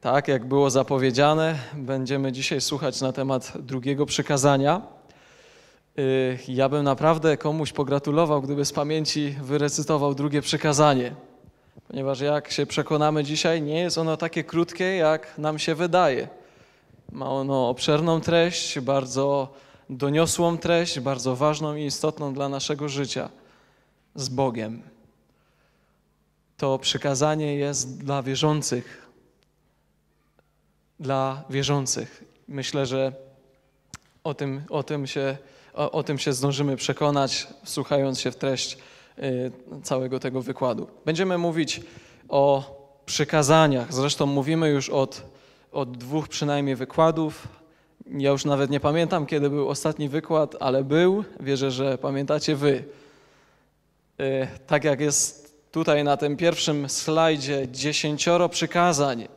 Tak, jak było zapowiedziane, będziemy dzisiaj słuchać na temat drugiego przykazania. Y, ja bym naprawdę komuś pogratulował, gdyby z pamięci wyrecytował drugie przykazanie, ponieważ jak się przekonamy dzisiaj, nie jest ono takie krótkie, jak nam się wydaje. Ma ono obszerną treść, bardzo doniosłą treść, bardzo ważną i istotną dla naszego życia z Bogiem. To przykazanie jest dla wierzących dla wierzących. Myślę, że o tym, o tym, się, o, o tym się zdążymy przekonać, słuchając się w treść y, całego tego wykładu. Będziemy mówić o przykazaniach. Zresztą mówimy już od, od dwóch przynajmniej wykładów. Ja już nawet nie pamiętam, kiedy był ostatni wykład, ale był. Wierzę, że pamiętacie wy. Y, tak jak jest tutaj na tym pierwszym slajdzie, dziesięcioro przykazań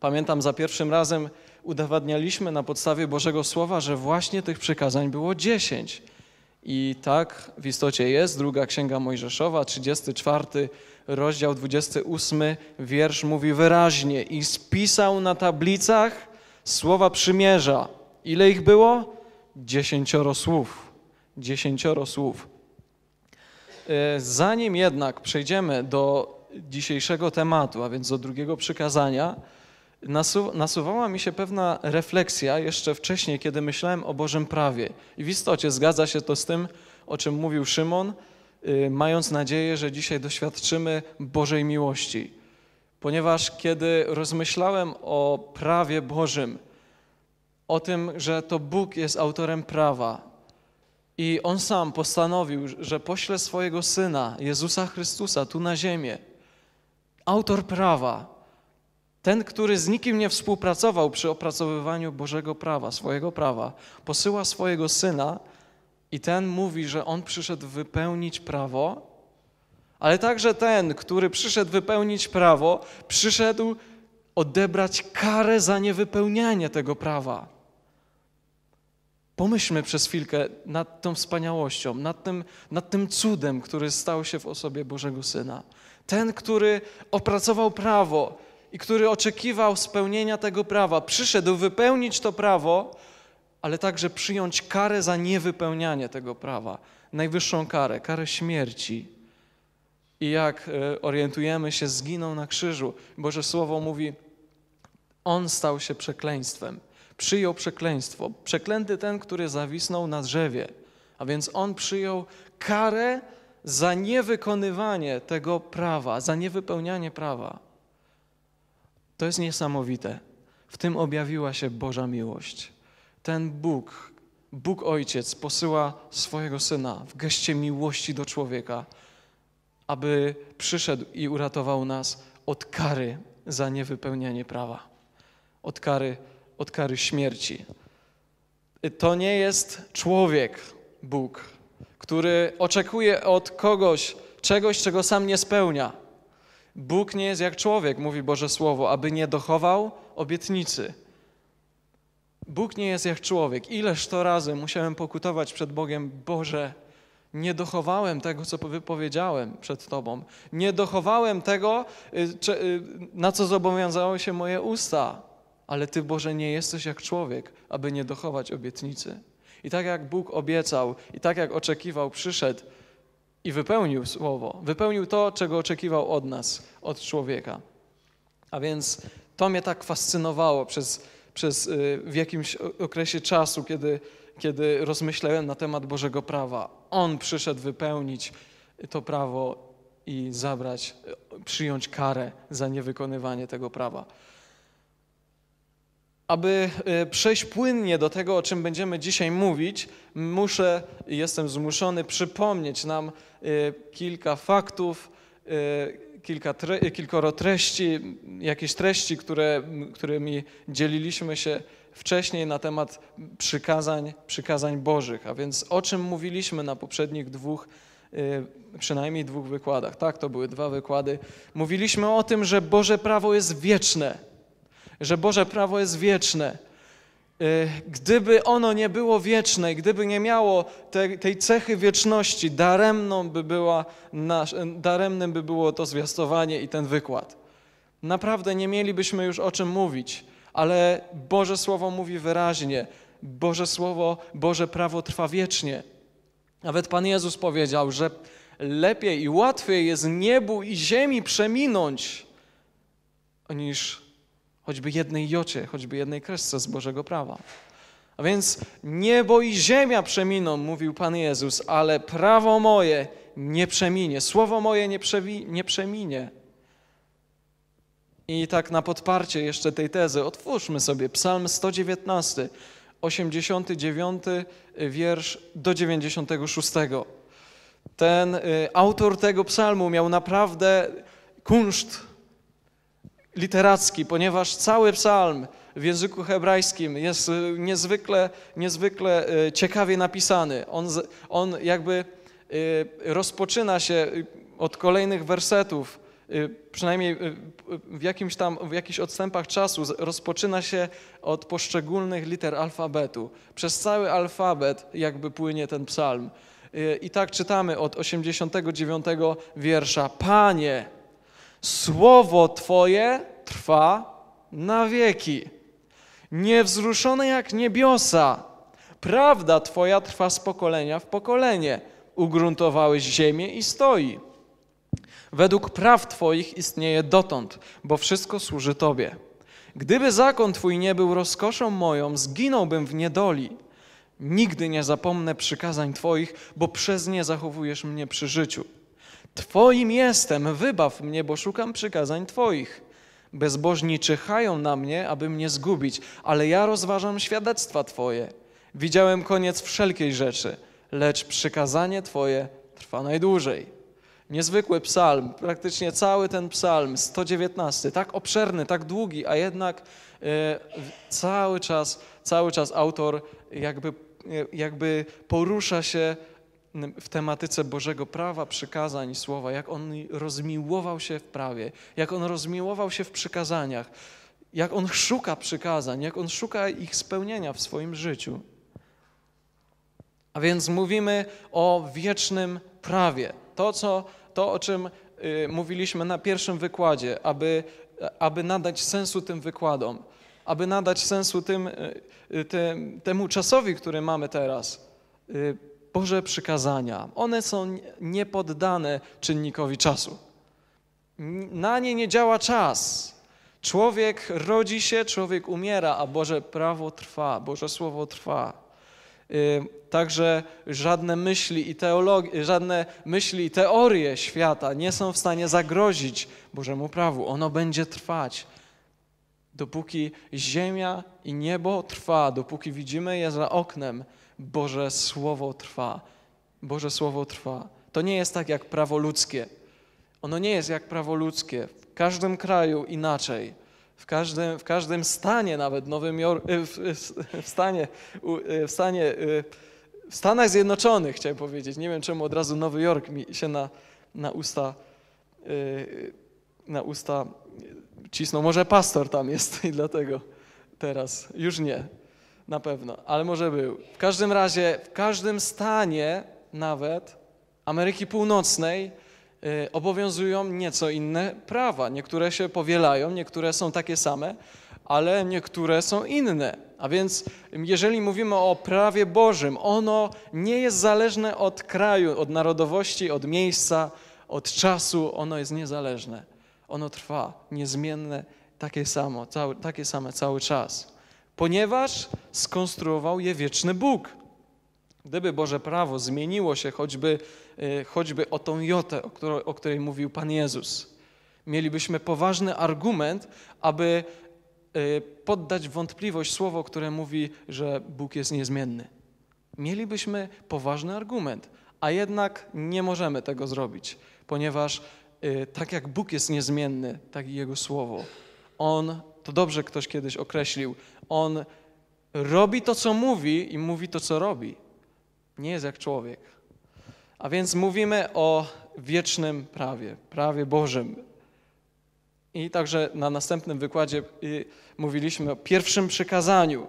Pamiętam za pierwszym razem udowadnialiśmy na podstawie Bożego Słowa, że właśnie tych przykazań było dziesięć. I tak w istocie jest. Druga Księga Mojżeszowa, 34 rozdział 28 wiersz mówi wyraźnie i spisał na tablicach słowa przymierza. Ile ich było? Dziesięcioro słów. Dziesięcioro słów. E, zanim jednak przejdziemy do dzisiejszego tematu, a więc do drugiego przykazania, nasu, nasuwała mi się pewna refleksja jeszcze wcześniej, kiedy myślałem o Bożym prawie. I w istocie zgadza się to z tym, o czym mówił Szymon, y, mając nadzieję, że dzisiaj doświadczymy Bożej miłości. Ponieważ kiedy rozmyślałem o prawie Bożym, o tym, że to Bóg jest autorem prawa, i on sam postanowił, że pośle swojego syna, Jezusa Chrystusa, tu na ziemię. Autor prawa, ten, który z nikim nie współpracował przy opracowywaniu Bożego prawa, swojego prawa, posyła swojego syna i ten mówi, że on przyszedł wypełnić prawo, ale także ten, który przyszedł wypełnić prawo, przyszedł odebrać karę za niewypełnianie tego prawa. Pomyślmy przez chwilkę nad tą wspaniałością, nad tym, nad tym cudem, który stał się w osobie Bożego Syna. Ten, który opracował prawo, i który oczekiwał spełnienia tego prawa. Przyszedł wypełnić to prawo, ale także przyjąć karę za niewypełnianie tego prawa. Najwyższą karę, karę śmierci. I jak e, orientujemy się, zginął na krzyżu. Boże Słowo mówi, on stał się przekleństwem. Przyjął przekleństwo. Przeklęty ten, który zawisnął na drzewie. A więc on przyjął karę za niewykonywanie tego prawa, za niewypełnianie prawa. To jest niesamowite. W tym objawiła się Boża miłość. Ten Bóg, Bóg Ojciec posyła swojego Syna w geście miłości do człowieka, aby przyszedł i uratował nas od kary za niewypełnianie prawa, od kary, od kary śmierci. To nie jest człowiek, Bóg, który oczekuje od kogoś czegoś, czego sam nie spełnia Bóg nie jest jak człowiek, mówi Boże Słowo, aby nie dochował obietnicy. Bóg nie jest jak człowiek. Ileż to razy musiałem pokutować przed Bogiem, Boże, nie dochowałem tego, co wypowiedziałem przed Tobą. Nie dochowałem tego, y, y, na co zobowiązały się moje usta. Ale Ty, Boże, nie jesteś jak człowiek, aby nie dochować obietnicy. I tak jak Bóg obiecał, i tak jak oczekiwał, przyszedł i wypełnił słowo, wypełnił to, czego oczekiwał od nas, od człowieka. A więc to mnie tak fascynowało przez, przez y, w jakimś okresie czasu, kiedy, kiedy rozmyślałem na temat Bożego prawa. On przyszedł wypełnić to prawo i zabrać, y, przyjąć karę za niewykonywanie tego prawa aby y, przejść płynnie do tego, o czym będziemy dzisiaj mówić, muszę, jestem zmuszony przypomnieć nam y, kilka faktów, y, kilka tre, kilkoro treści, jakieś treści, które, którymi dzieliliśmy się wcześniej na temat przykazań, przykazań Bożych. A więc o czym mówiliśmy na poprzednich dwóch, przynajmniej dwóch wykładach. Tak, to były dwa wykłady. Mówiliśmy o tym, że Boże prawo jest wieczne że Boże prawo jest wieczne. Y, gdyby ono nie było wieczne, gdyby nie miało te, tej cechy wieczności, daremną by była nasz, daremnym by było to zwiastowanie i ten wykład. Naprawdę nie mielibyśmy już o czym mówić, ale Boże Słowo mówi wyraźnie. Boże Słowo, Boże prawo trwa wiecznie. Nawet Pan Jezus powiedział, że lepiej i łatwiej jest niebu i ziemi przeminąć, niż choćby jednej jocie, choćby jednej kresce z Bożego prawa. A więc niebo i ziemia przeminą, mówił Pan Jezus, ale prawo moje nie przeminie, słowo moje nie, przewi, nie przeminie. I tak na podparcie jeszcze tej tezy otwórzmy sobie Psalm 119, 89 wiersz do 96. Ten y, autor tego psalmu miał naprawdę kunszt literacki, ponieważ cały psalm w języku hebrajskim jest e, niezwykle, niezwykle e, ciekawie napisany. On, on jakby e, rozpoczyna się od kolejnych wersetów, przynajmniej w jakimś tam, w jakichś odstępach czasu, rozpoczyna się od poszczególnych liter alfabetu. Przez cały alfabet jakby płynie ten psalm. I tak czytamy od 89 wiersza. Panie, Słowo Twoje trwa na wieki. Niewzruszone jak niebiosa, prawda Twoja trwa z pokolenia w pokolenie. Ugruntowałeś ziemię i stoi. Według praw Twoich istnieje dotąd, bo wszystko służy Tobie. Gdyby zakon Twój nie był rozkoszą moją, zginąłbym w niedoli. Nigdy nie zapomnę przykazań Twoich, bo przez nie zachowujesz mnie przy życiu. Twoim jestem, wybaw mnie, bo szukam przykazań Twoich. Bezbożni czyhają na mnie, aby mnie zgubić, ale ja rozważam świadectwa Twoje. Widziałem koniec wszelkiej rzeczy, lecz przykazanie Twoje trwa najdłużej. Niezwykły psalm, praktycznie cały ten psalm, 119, tak obszerny, tak długi, a jednak y, cały czas, cały czas autor jakby, e, jakby porusza się w tematyce Bożego prawa, przykazań słowa, jak on rozmiłował się w prawie, jak on rozmiłował się w przykazaniach, jak on szuka przykazań, jak on szuka ich spełnienia w swoim życiu. A więc mówimy o wiecznym prawie. To, co, to o czym y, mówiliśmy na pierwszym wykładzie, aby, aby nadać sensu tym wykładom, aby nadać sensu tym, y, y, tym temu czasowi, który mamy teraz. Boże przykazania, one są niepoddane czynnikowi czasu. Na nie nie działa czas. Człowiek rodzi się, człowiek umiera, a Boże prawo trwa, Boże słowo trwa. Także żadne myśli i teologi- żadne myśli i teorie świata nie są w stanie zagrozić Bożemu prawu. Ono będzie trwać. Dopóki ziemia i niebo trwa, dopóki widzimy je za oknem, Boże Słowo trwa. Boże Słowo trwa. To nie jest tak jak prawo ludzkie. Ono nie jest jak prawo ludzkie. W każdym kraju inaczej. W każdym, w każdym stanie, nawet Nowym Jorku, e, e, w, w, stanie, e, w, stanie, w Stanach Zjednoczonych, chciałem powiedzieć. Nie wiem, czemu od razu Nowy Jork mi się na, na usta na usta cisnął. Może pastor tam jest i dlatego teraz. Już nie na pewno, ale może był. W każdym razie, w każdym stanie nawet Ameryki Północnej y, obowiązują nieco inne prawa. Niektóre się powielają, niektóre są takie same, ale niektóre są inne. A więc jeżeli mówimy o prawie Bożym, ono nie jest zależne od kraju, od narodowości, od miejsca, od czasu, ono jest niezależne. Ono trwa, niezmienne, takie samo, cały, takie same cały czas ponieważ skonstruował je wieczny Bóg. Gdyby Boże prawo zmieniło się choćby, e, choćby o tą jotę, o której, o której mówił Pan Jezus, mielibyśmy poważny argument, aby e, poddać wątpliwość słowo, które mówi, że Bóg jest niezmienny. Mielibyśmy poważny argument, a jednak nie możemy tego zrobić, ponieważ e, tak jak Bóg jest niezmienny, tak i Jego słowo. On to dobrze ktoś kiedyś określił, on robi to, co mówi i mówi to, co robi. Nie jest jak człowiek. A więc mówimy o wiecznym prawie, prawie Bożym. I także na następnym wykładzie y, mówiliśmy o pierwszym przykazaniu.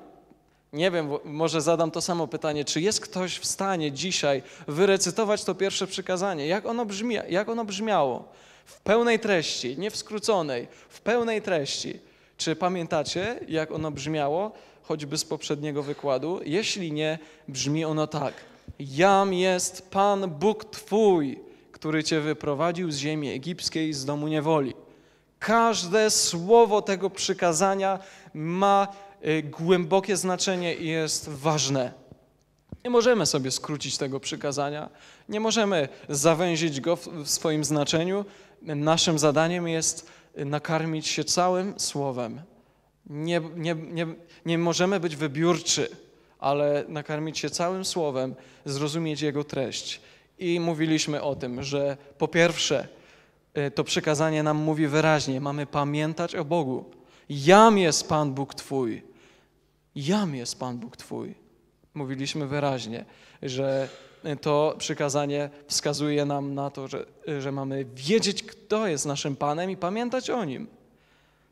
Nie wiem, może zadam to samo pytanie, czy jest ktoś w stanie dzisiaj wyrecytować to pierwsze przykazanie? Jak ono, brzmia, jak ono brzmiało? W pełnej treści, nie w skróconej, w pełnej treści. Czy pamiętacie, jak ono brzmiało, choćby z poprzedniego wykładu? Jeśli nie, brzmi ono tak. Jam jest Pan Bóg Twój, który Cię wyprowadził z ziemi egipskiej, z domu niewoli. Każde słowo tego przykazania ma y, głębokie znaczenie i jest ważne. Nie możemy sobie skrócić tego przykazania, nie możemy zawęzić go w swoim znaczeniu. Naszym zadaniem jest nakarmić się całym Słowem. Nie, nie, nie, nie możemy być wybiórczy, ale nakarmić się całym Słowem, zrozumieć Jego treść. I mówiliśmy o tym, że po pierwsze, y, to przekazanie nam mówi wyraźnie: mamy pamiętać o Bogu. Jam jest Pan Bóg Twój. Jam jest Pan Bóg Twój. Mówiliśmy wyraźnie, że to przykazanie wskazuje nam na to, że, że mamy wiedzieć, kto jest naszym Panem i pamiętać o Nim.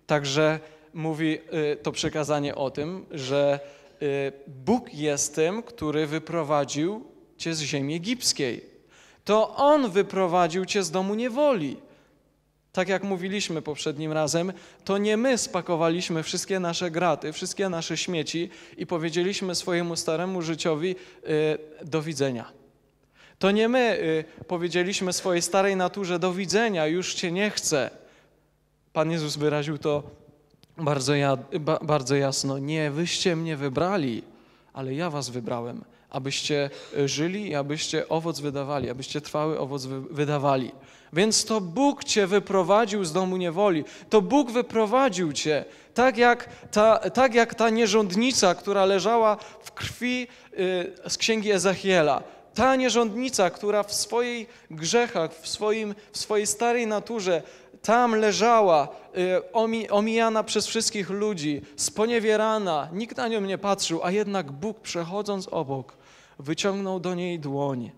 Także mówi y, to przykazanie o tym, że y, Bóg jest tym, który wyprowadził cię z ziemi egipskiej. To On wyprowadził cię z domu niewoli. Tak jak mówiliśmy poprzednim razem, to nie my spakowaliśmy wszystkie nasze graty, wszystkie nasze śmieci i powiedzieliśmy swojemu staremu życiowi yy, do widzenia. To nie my y, powiedzieliśmy swojej starej naturze do widzenia, już cię nie chcę. Pan Jezus wyraził to bardzo, ja, bardzo jasno. Nie, wyście mnie wybrali, ale ja was wybrałem, abyście y, żyli i abyście owoc wydawali, abyście trwały owoc wy wydawali. Więc to Bóg cię wyprowadził z domu niewoli. To Bóg wyprowadził cię, tak jak ta, tak jak ta nierządnica, która leżała w krwi y, z księgi Ezechiela ta nierządnica, która w swoich grzechach, w, swoim, w swojej starej naturze tam leżała, y, omijana przez wszystkich ludzi, sponiewierana, nikt na nią nie patrzył, a jednak Bóg przechodząc obok wyciągnął do niej dłoń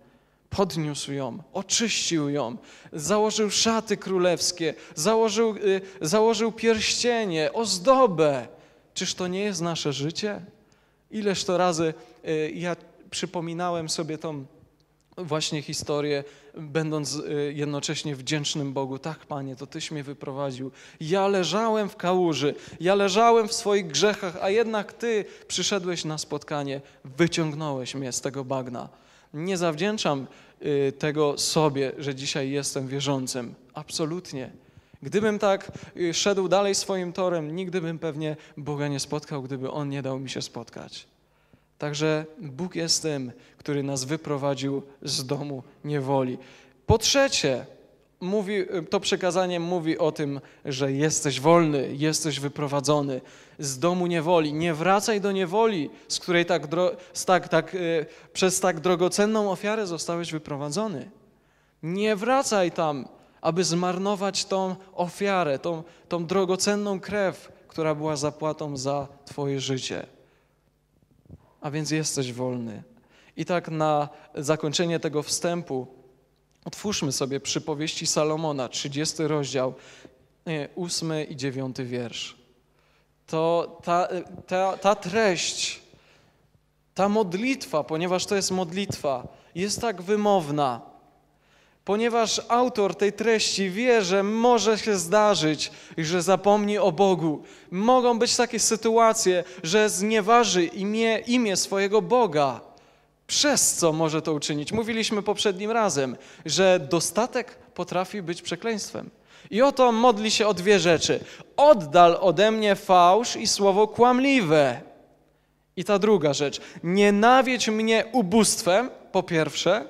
podniósł ją, oczyścił ją, założył szaty królewskie, założył, y, założył pierścienie, ozdobę. Czyż to nie jest nasze życie? Ileż to razy y, ja przypominałem sobie tą właśnie historię, będąc y, jednocześnie wdzięcznym Bogu. Tak, Panie, to Tyś mnie wyprowadził. Ja leżałem w kałuży, ja leżałem w swoich grzechach, a jednak Ty przyszedłeś na spotkanie, wyciągnąłeś mnie z tego bagna. Nie zawdzięczam y, tego sobie, że dzisiaj jestem wierzącym. Absolutnie. Gdybym tak y, szedł dalej swoim torem, nigdy bym pewnie Boga nie spotkał, gdyby On nie dał mi się spotkać. Także Bóg jest tym, który nas wyprowadził z domu niewoli. Po trzecie, mówi, to przekazanie mówi o tym, że jesteś wolny, jesteś wyprowadzony z domu niewoli. Nie wracaj do niewoli, z której tak, z tak, tak y, przez tak drogocenną ofiarę zostałeś wyprowadzony. Nie wracaj tam, aby zmarnować tą ofiarę, tą, tą drogocenną krew, która była zapłatą za Twoje życie a więc jesteś wolny. I tak na zakończenie tego wstępu otwórzmy sobie przypowieści Salomona, 30 rozdział, 8 i 9 wiersz. To ta, ta, ta treść, ta modlitwa, ponieważ to jest modlitwa, jest tak wymowna, ponieważ autor tej treści wie, że może się zdarzyć, że zapomni o Bogu. Mogą być takie sytuacje, że znieważy imię, imię swojego Boga. Przez co może to uczynić? Mówiliśmy poprzednim razem, że dostatek potrafi być przekleństwem. I oto modli się o dwie rzeczy. Oddal ode mnie fałsz i słowo kłamliwe. I ta druga rzecz. Nienawiedź mnie ubóstwem, po pierwsze,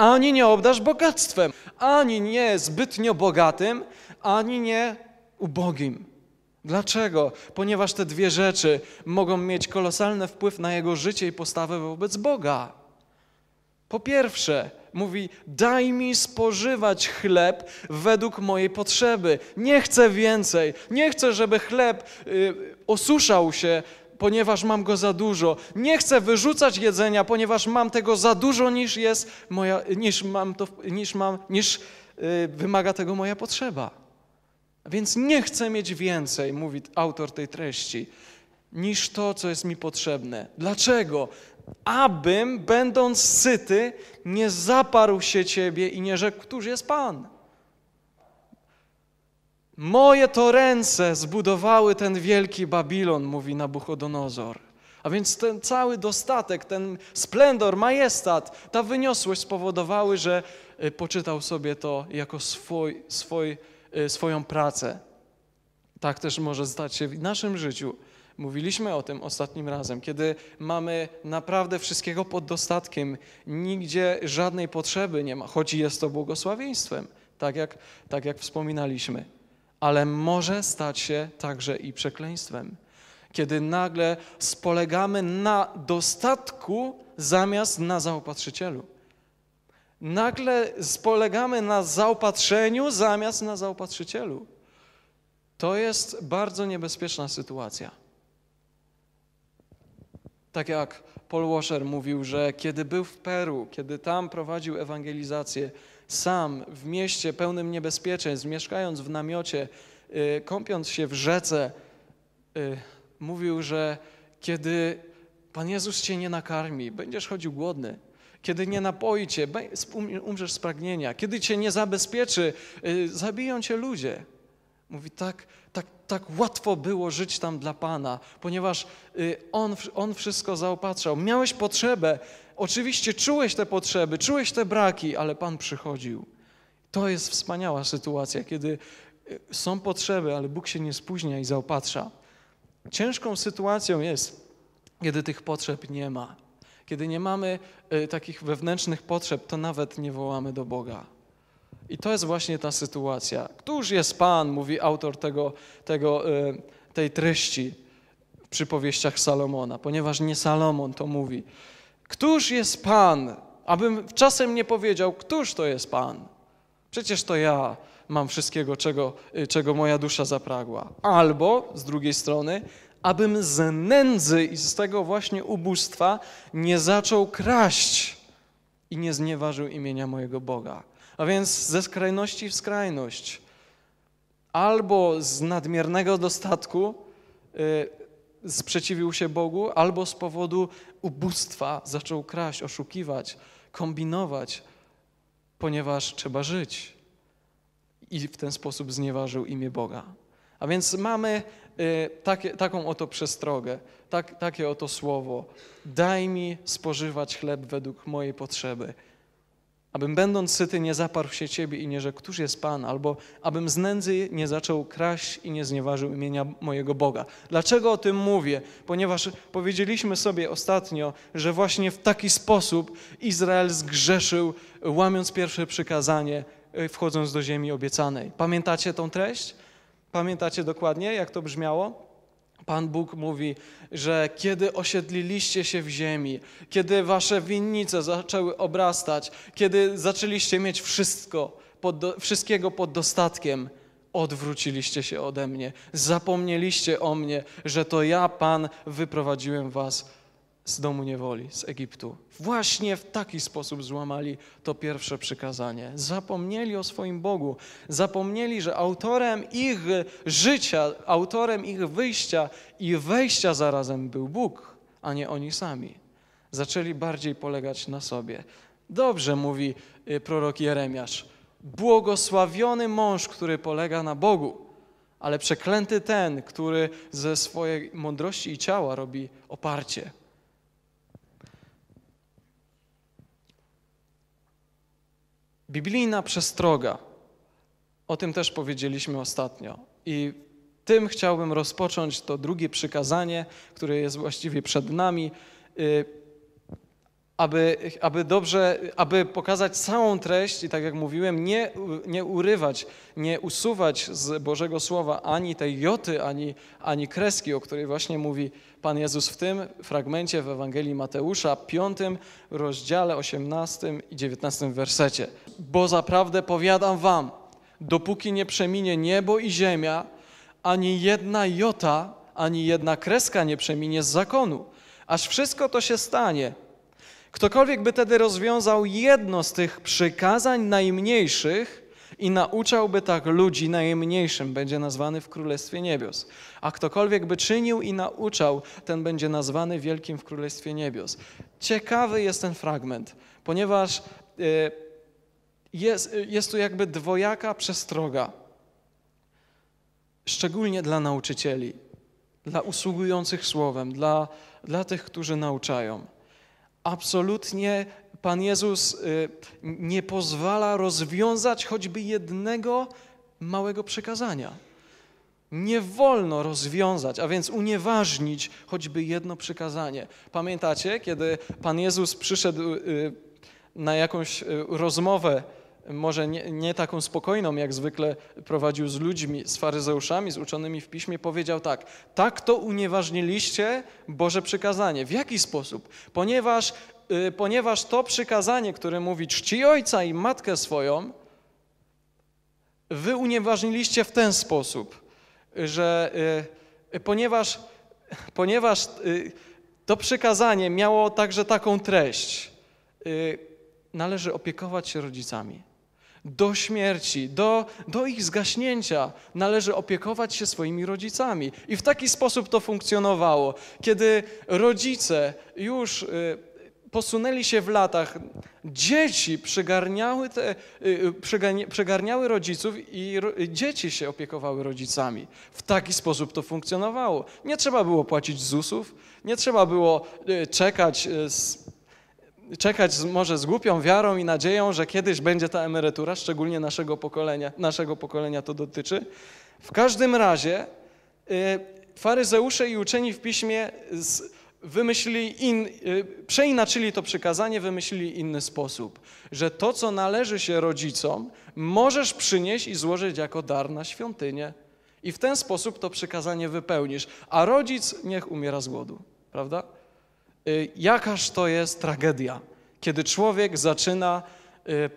ani nie obdasz bogactwem, ani nie zbytnio bogatym, ani nie ubogim. Dlaczego? Ponieważ te dwie rzeczy mogą mieć kolosalny wpływ na jego życie i postawę wobec Boga. Po pierwsze, mówi: Daj mi spożywać chleb według mojej potrzeby. Nie chcę więcej. Nie chcę, żeby chleb y, osuszał się ponieważ mam go za dużo. Nie chcę wyrzucać jedzenia, ponieważ mam tego za dużo niż jest moja, niż mam to, niż mam, niż y, wymaga tego moja potrzeba. Więc nie chcę mieć więcej, mówi autor tej treści, niż to, co jest mi potrzebne. Dlaczego? Abym, będąc syty, nie zaparł się ciebie i nie rzekł, któż jest Pan. Moje to ręce zbudowały ten wielki Babilon, mówi Nabuchodonozor. A więc ten cały dostatek, ten splendor, majestat, ta wyniosłość spowodowały, że y, poczytał sobie to jako swój, swój, y, swoją pracę. Tak też może stać się w naszym życiu. Mówiliśmy o tym ostatnim razem, kiedy mamy naprawdę wszystkiego pod dostatkiem, nigdzie żadnej potrzeby nie ma, choć jest to błogosławieństwem, tak jak, tak jak wspominaliśmy ale może stać się także i przekleństwem. Kiedy nagle spolegamy na dostatku zamiast na zaopatrzycielu. Nagle spolegamy na zaopatrzeniu zamiast na zaopatrzycielu. To jest bardzo niebezpieczna sytuacja. Tak jak Paul Washer mówił, że kiedy był w Peru, kiedy tam prowadził ewangelizację, sam w mieście pełnym niebezpieczeństw, mieszkając w namiocie, y, kąpiąc się w rzece, y, mówił, że kiedy Pan Jezus cię nie nakarmi, będziesz chodził głodny. Kiedy nie napoi cię, um, umrzesz z pragnienia. Kiedy cię nie zabezpieczy, y, zabiją cię ludzie. Mówi, tak, tak, tak łatwo było żyć tam dla Pana, ponieważ On, on wszystko zaopatrzał. Miałeś potrzebę, Oczywiście czułeś te potrzeby, czułeś te braki, ale Pan przychodził. To jest wspaniała sytuacja, kiedy e, są potrzeby, ale Bóg się nie spóźnia i zaopatrza. Ciężką sytuacją jest, kiedy tych potrzeb nie ma. Kiedy nie mamy e, takich wewnętrznych potrzeb, to nawet nie wołamy do Boga. I to jest właśnie ta sytuacja. Któż jest Pan, mówi autor tego, tego, e, tej treści w przypowieściach Salomona, ponieważ nie Salomon to mówi. Któż jest Pan? Abym czasem nie powiedział, któż to jest Pan? Przecież to ja mam wszystkiego, czego, y, czego moja dusza zapragła. Albo, z drugiej strony, abym z nędzy i z tego właśnie ubóstwa nie zaczął kraść i nie znieważył imienia mojego Boga. A więc ze skrajności w skrajność. Albo z nadmiernego dostatku, y, sprzeciwił się Bogu, albo z powodu ubóstwa zaczął kraść, oszukiwać, kombinować, ponieważ trzeba żyć. I w ten sposób znieważył imię Boga. A więc mamy y, takie, taką oto przestrogę, tak, takie oto słowo. Daj mi spożywać chleb według mojej potrzeby. Abym będąc syty nie zaparł się Ciebie i nie rzekł, któż jest Pan, albo abym z nędzy nie zaczął kraść i nie znieważył imienia mojego Boga. Dlaczego o tym mówię? Ponieważ powiedzieliśmy sobie ostatnio, że właśnie w taki sposób Izrael zgrzeszył, łamiąc pierwsze przykazanie, y, wchodząc do ziemi obiecanej. Pamiętacie tą treść? Pamiętacie dokładnie, jak to brzmiało? Pan Bóg mówi, że kiedy osiedliliście się w ziemi, kiedy wasze winnice zaczęły obrastać, kiedy zaczęliście mieć wszystko, pod do, wszystkiego pod dostatkiem, odwróciliście się ode mnie, zapomnieliście o mnie, że to ja, Pan, wyprowadziłem was z domu niewoli, z Egiptu. Właśnie w taki sposób złamali to pierwsze przykazanie. Zapomnieli o swoim Bogu, zapomnieli, że autorem ich życia, autorem ich wyjścia i wejścia zarazem był Bóg, a nie oni sami. Zaczęli bardziej polegać na sobie. Dobrze mówi y, prorok Jeremiasz. Błogosławiony mąż, który polega na Bogu ale przeklęty ten, który ze swojej mądrości i ciała robi oparcie. Biblijna przestroga. O tym też powiedzieliśmy ostatnio. I tym chciałbym rozpocząć to drugie przykazanie, które jest właściwie przed nami, y, aby, aby dobrze, aby pokazać całą treść i tak jak mówiłem, nie, nie urywać, nie usuwać z Bożego Słowa ani tej joty, ani, ani kreski, o której właśnie mówi Pan Jezus w tym fragmencie w Ewangelii Mateusza, 5 rozdziale 18 i 19 wersecie. Bo zaprawdę powiadam wam, dopóki nie przeminie niebo i ziemia, ani jedna jota, ani jedna kreska nie przeminie z zakonu, aż wszystko to się stanie. Ktokolwiek by tedy rozwiązał jedno z tych przykazań najmniejszych, i nauczałby tak ludzi, najmniejszym będzie nazwany w Królestwie Niebios. A ktokolwiek by czynił i nauczał, ten będzie nazwany wielkim w Królestwie Niebios. Ciekawy jest ten fragment, ponieważ e, jest, jest tu jakby dwojaka przestroga, szczególnie dla nauczycieli, dla usługujących słowem, dla, dla tych, którzy nauczają absolutnie Pan Jezus y, nie pozwala rozwiązać choćby jednego małego przekazania. Nie wolno rozwiązać, a więc unieważnić choćby jedno przykazanie. Pamiętacie, kiedy Pan Jezus przyszedł y, na jakąś y, rozmowę, może nie, nie, taką spokojną, jak zwykle prowadził z ludźmi, z faryzeuszami, z uczonymi w piśmie, powiedział tak: Tak to unieważniliście Boże przykazanie. W jaki sposób? Ponieważ Y, ponieważ to przykazanie, które mówi czci ojca i matkę swoją, wy unieważniliście w ten sposób, że y, ponieważ, ponieważ y, to przykazanie miało także taką treść, należy opiekować się rodzicami. Do śmierci, do, do ich zgaśnięcia należy opiekować się swoimi rodzicami. I w taki sposób to funkcjonowało. Kiedy rodzice już posunęli się w latach, dzieci przygarniały, te, y, y, przygarniały rodziców i y, dzieci się opiekowały rodzicami. W taki sposób to funkcjonowało. Nie trzeba było płacić ZUS-ów, nie trzeba było czekać z czekać z, może z głupią wiarą i nadzieją, że kiedyś będzie ta emerytura, szczególnie naszego pokolenia, naszego pokolenia to dotyczy. W każdym razie faryzeusze i uczeni w piśmie z, wymyślili in, y, przeinaczyli to przykazanie, wymyślili inny sposób, że to, co należy się rodzicom, możesz przynieść i złożyć jako dar na świątynię. I w ten sposób to przykazanie wypełnisz, a rodzic niech umiera z głodu, prawda? Y, jakaż to jest tragedia, kiedy człowiek zaczyna y,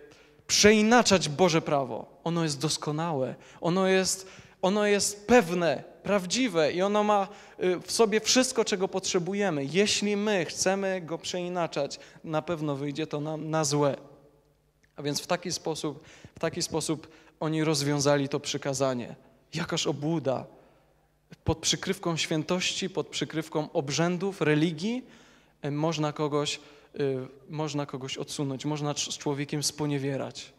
przeinaczać Boże prawo. Ono jest doskonałe, ono jest, ono jest pewne, prawdziwe i ono ma y, w sobie wszystko, czego potrzebujemy. Jeśli my chcemy go przeinaczać, na pewno wyjdzie to nam na złe. A więc w taki sposób, w taki sposób oni rozwiązali to przykazanie. Jakaż obłuda. Pod przykrywką świętości, pod przykrywką obrzędów, religii y, można kogoś, y, można kogoś odsunąć, można z człowiekiem sponiewierać.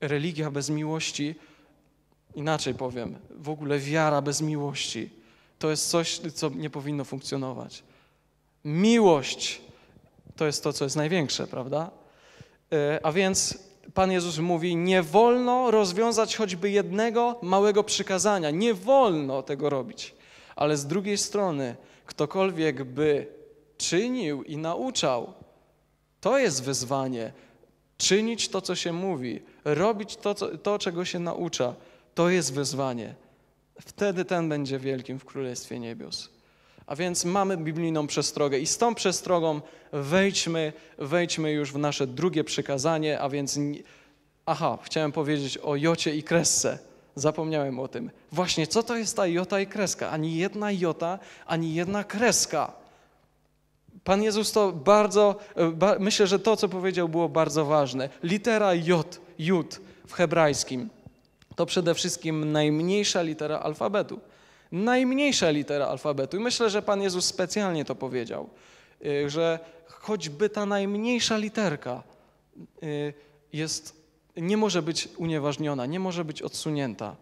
Religia bez miłości inaczej powiem, w ogóle wiara bez miłości to jest coś, co nie powinno funkcjonować. Miłość to jest to, co jest największe, prawda? E, a więc Pan Jezus mówi: Nie wolno rozwiązać choćby jednego małego przykazania, nie wolno tego robić. Ale z drugiej strony, ktokolwiek by czynił i nauczał, to jest wyzwanie czynić to, co się mówi, robić to, co, to czego się naucza. To jest wezwanie. Wtedy ten będzie wielkim w Królestwie Niebios. A więc mamy biblijną przestrogę i z tą przestrogą wejdźmy, wejdźmy już w nasze drugie przykazanie, a więc... Aha, chciałem powiedzieć o jocie i kresce. Zapomniałem o tym. Właśnie, co to jest ta jota i kreska? Ani jedna jota, ani jedna kreska. Pan Jezus to bardzo, e, myślę, że to, co powiedział, było bardzo ważne. Litera J, Jud w hebrajskim to przede wszystkim najmniejsza litera alfabetu. Najmniejsza litera alfabetu. I myślę, że Pan Jezus specjalnie to powiedział, y, że choćby ta najmniejsza literka y, jest, nie może być unieważniona, nie może być odsunięta.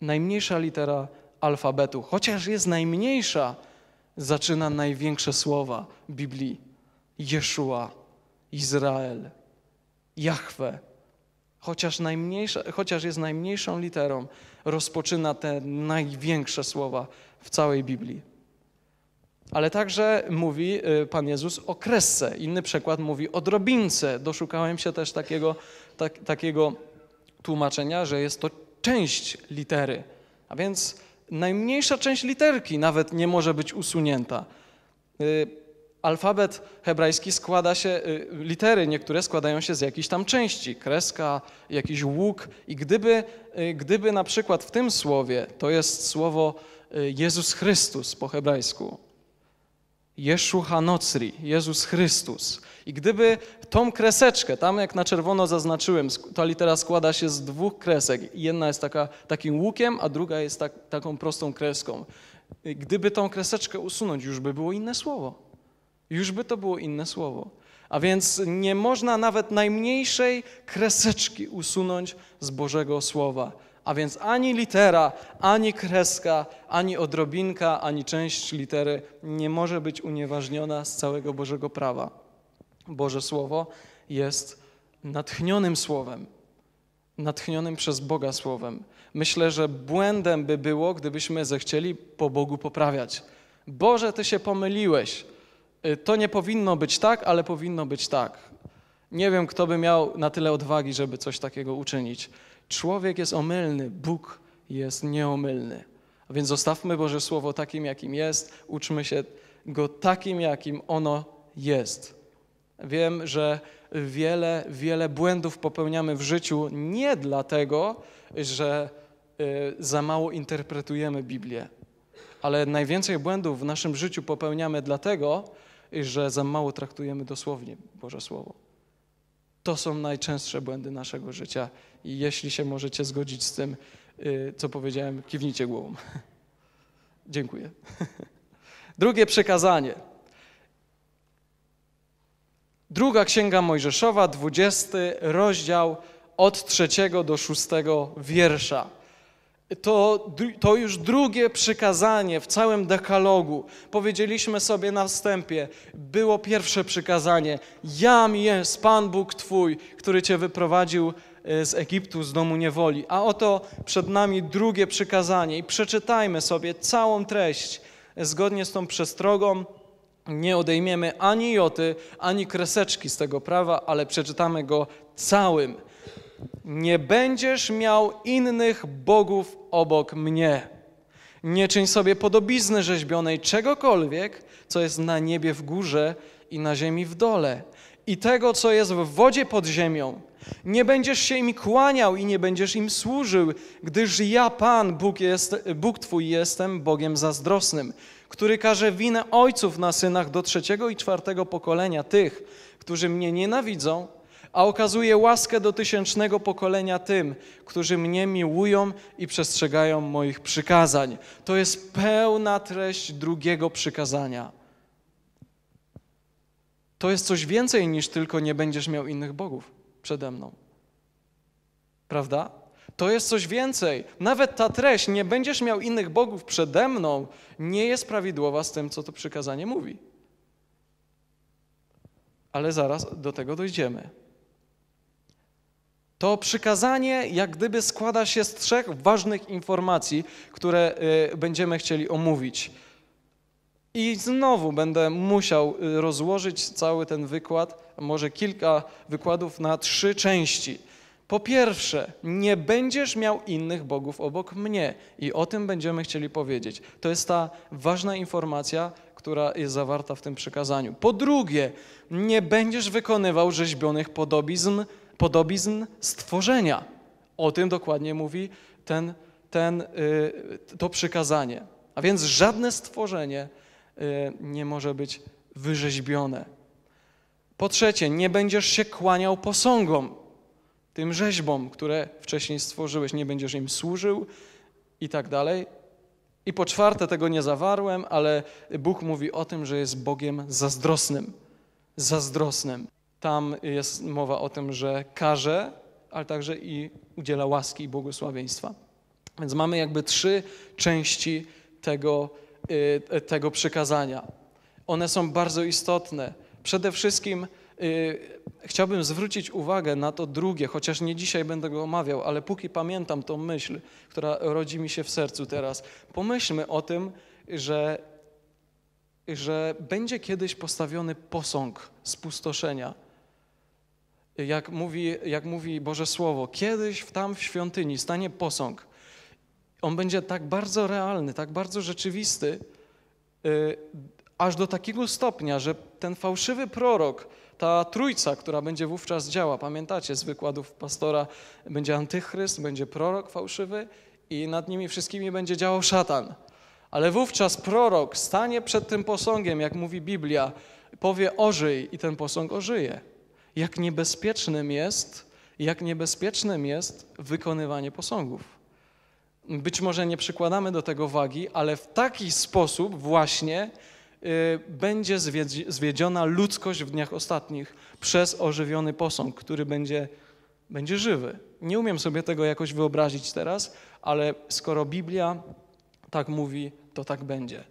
Najmniejsza litera alfabetu, chociaż jest najmniejsza, zaczyna największe słowa Biblii. Jeszua, Izrael, Jahwe, chociaż, najmniejsza, chociaż jest najmniejszą literą, rozpoczyna te największe słowa w całej Biblii. Ale także mówi y, Pan Jezus o kresce. Inny przykład mówi o drobince. Doszukałem się też takiego, tak, takiego tłumaczenia, że jest to część litery. A więc najmniejsza część literki nawet nie może być usunięta. Y, alfabet hebrajski składa się, y, litery niektóre składają się z jakichś tam części, kreska, jakiś łuk i gdyby, y, gdyby na przykład w tym słowie, to jest słowo y, Jezus Chrystus po hebrajsku, Jeszu Nocri, Jezus Chrystus. I gdyby tą kreseczkę, tam jak na czerwono zaznaczyłem, ta litera składa się z dwóch kresek. Jedna jest taka, takim łukiem, a druga jest tak, taką prostą kreską. Gdyby tą kreseczkę usunąć, już by było inne słowo. Już by to było inne słowo. A więc nie można nawet najmniejszej kreseczki usunąć z Bożego Słowa. A więc ani litera, ani kreska, ani odrobinka, ani część litery nie może być unieważniona z całego Bożego prawa. Boże Słowo jest natchnionym Słowem, natchnionym przez Boga Słowem. Myślę, że błędem by było, gdybyśmy zechcieli po Bogu poprawiać. Boże, Ty się pomyliłeś Y, to nie powinno być tak, ale powinno być tak. Nie wiem, kto by miał na tyle odwagi, żeby coś takiego uczynić. Człowiek jest omylny, Bóg jest nieomylny. A więc zostawmy Boże Słowo takim, jakim jest, uczmy się go takim, jakim ono jest. Wiem, że wiele, wiele błędów popełniamy w życiu nie dlatego, że y, za mało interpretujemy Biblię, ale najwięcej błędów w naszym życiu popełniamy dlatego, że za mało traktujemy dosłownie Boże Słowo. To są najczęstsze błędy naszego życia i jeśli się możecie zgodzić z tym, y, co powiedziałem, kiwnijcie głową. Dziękuję. Drugie przekazanie. Druga Księga Mojżeszowa, 20 rozdział od 3 do 6 wiersza to, to już drugie przykazanie w całym dekalogu. Powiedzieliśmy sobie na wstępie, było pierwsze przykazanie. Jam jest Pan Bóg Twój, który Cię wyprowadził e, z Egiptu, z domu niewoli. A oto przed nami drugie przykazanie i przeczytajmy sobie całą treść zgodnie z tą przestrogą. Nie odejmiemy ani joty, ani kreseczki z tego prawa, ale przeczytamy go całym. Nie będziesz miał innych bogów obok mnie. Nie czyń sobie podobizny rzeźbionej czegokolwiek, co jest na niebie w górze i na ziemi w dole, i tego, co jest w wodzie pod ziemią. Nie będziesz się im kłaniał i nie będziesz im służył, gdyż ja, Pan, Bóg, jest, Bóg Twój, jestem Bogiem zazdrosnym, który każe winę ojców na synach do trzeciego i czwartego pokolenia tych, którzy mnie nienawidzą, a okazuje łaskę do tysięcznego pokolenia tym, którzy mnie miłują i przestrzegają moich przykazań. To jest pełna treść drugiego przykazania. To jest coś więcej niż tylko nie będziesz miał innych bogów przede mną. Prawda? To jest coś więcej. Nawet ta treść, nie będziesz miał innych bogów przede mną, nie jest prawidłowa z tym, co to przykazanie mówi. Ale zaraz do tego dojdziemy. To przykazanie jak gdyby składa się z trzech ważnych informacji, które y, będziemy chcieli omówić. I znowu będę musiał y, rozłożyć cały ten wykład, może kilka wykładów na trzy części. Po pierwsze, nie będziesz miał innych bogów obok mnie i o tym będziemy chcieli powiedzieć. To jest ta ważna informacja, która jest zawarta w tym przykazaniu. Po drugie, nie będziesz wykonywał rzeźbionych podobizm podobizn stworzenia. O tym dokładnie mówi ten, ten, y, to przykazanie. A więc żadne stworzenie y, nie może być wyrzeźbione. Po trzecie, nie będziesz się kłaniał posągom, tym rzeźbom, które wcześniej stworzyłeś, nie będziesz im służył i tak dalej. I po czwarte, tego nie zawarłem, ale Bóg mówi o tym, że jest Bogiem zazdrosnym. Zazdrosnym. Tam jest mowa o tym, że karze, ale także i udziela łaski i błogosławieństwa. Więc mamy jakby trzy części tego, y, tego przykazania. One są bardzo istotne. Przede wszystkim y, chciałbym zwrócić uwagę na to drugie, chociaż nie dzisiaj będę go omawiał, ale póki pamiętam tą myśl, która rodzi mi się w sercu teraz, pomyślmy o tym, że, że będzie kiedyś postawiony posąg spustoszenia jak mówi, jak mówi Boże Słowo, kiedyś tam w świątyni stanie posąg. On będzie tak bardzo realny, tak bardzo rzeczywisty, y, aż do takiego stopnia, że ten fałszywy prorok, ta trójca, która będzie wówczas działa, pamiętacie z wykładów pastora, będzie antychryst, będzie prorok fałszywy i nad nimi wszystkimi będzie działał szatan. Ale wówczas prorok stanie przed tym posągiem, jak mówi Biblia, powie ożyj i ten posąg ożyje jak niebezpiecznym jest, jak niebezpiecznym jest wykonywanie posągów. Być może nie przykładamy do tego wagi, ale w taki sposób właśnie y, będzie zwiedziona ludzkość w dniach ostatnich przez ożywiony posąg, który będzie, będzie żywy. Nie umiem sobie tego jakoś wyobrazić teraz, ale skoro Biblia tak mówi, to tak będzie.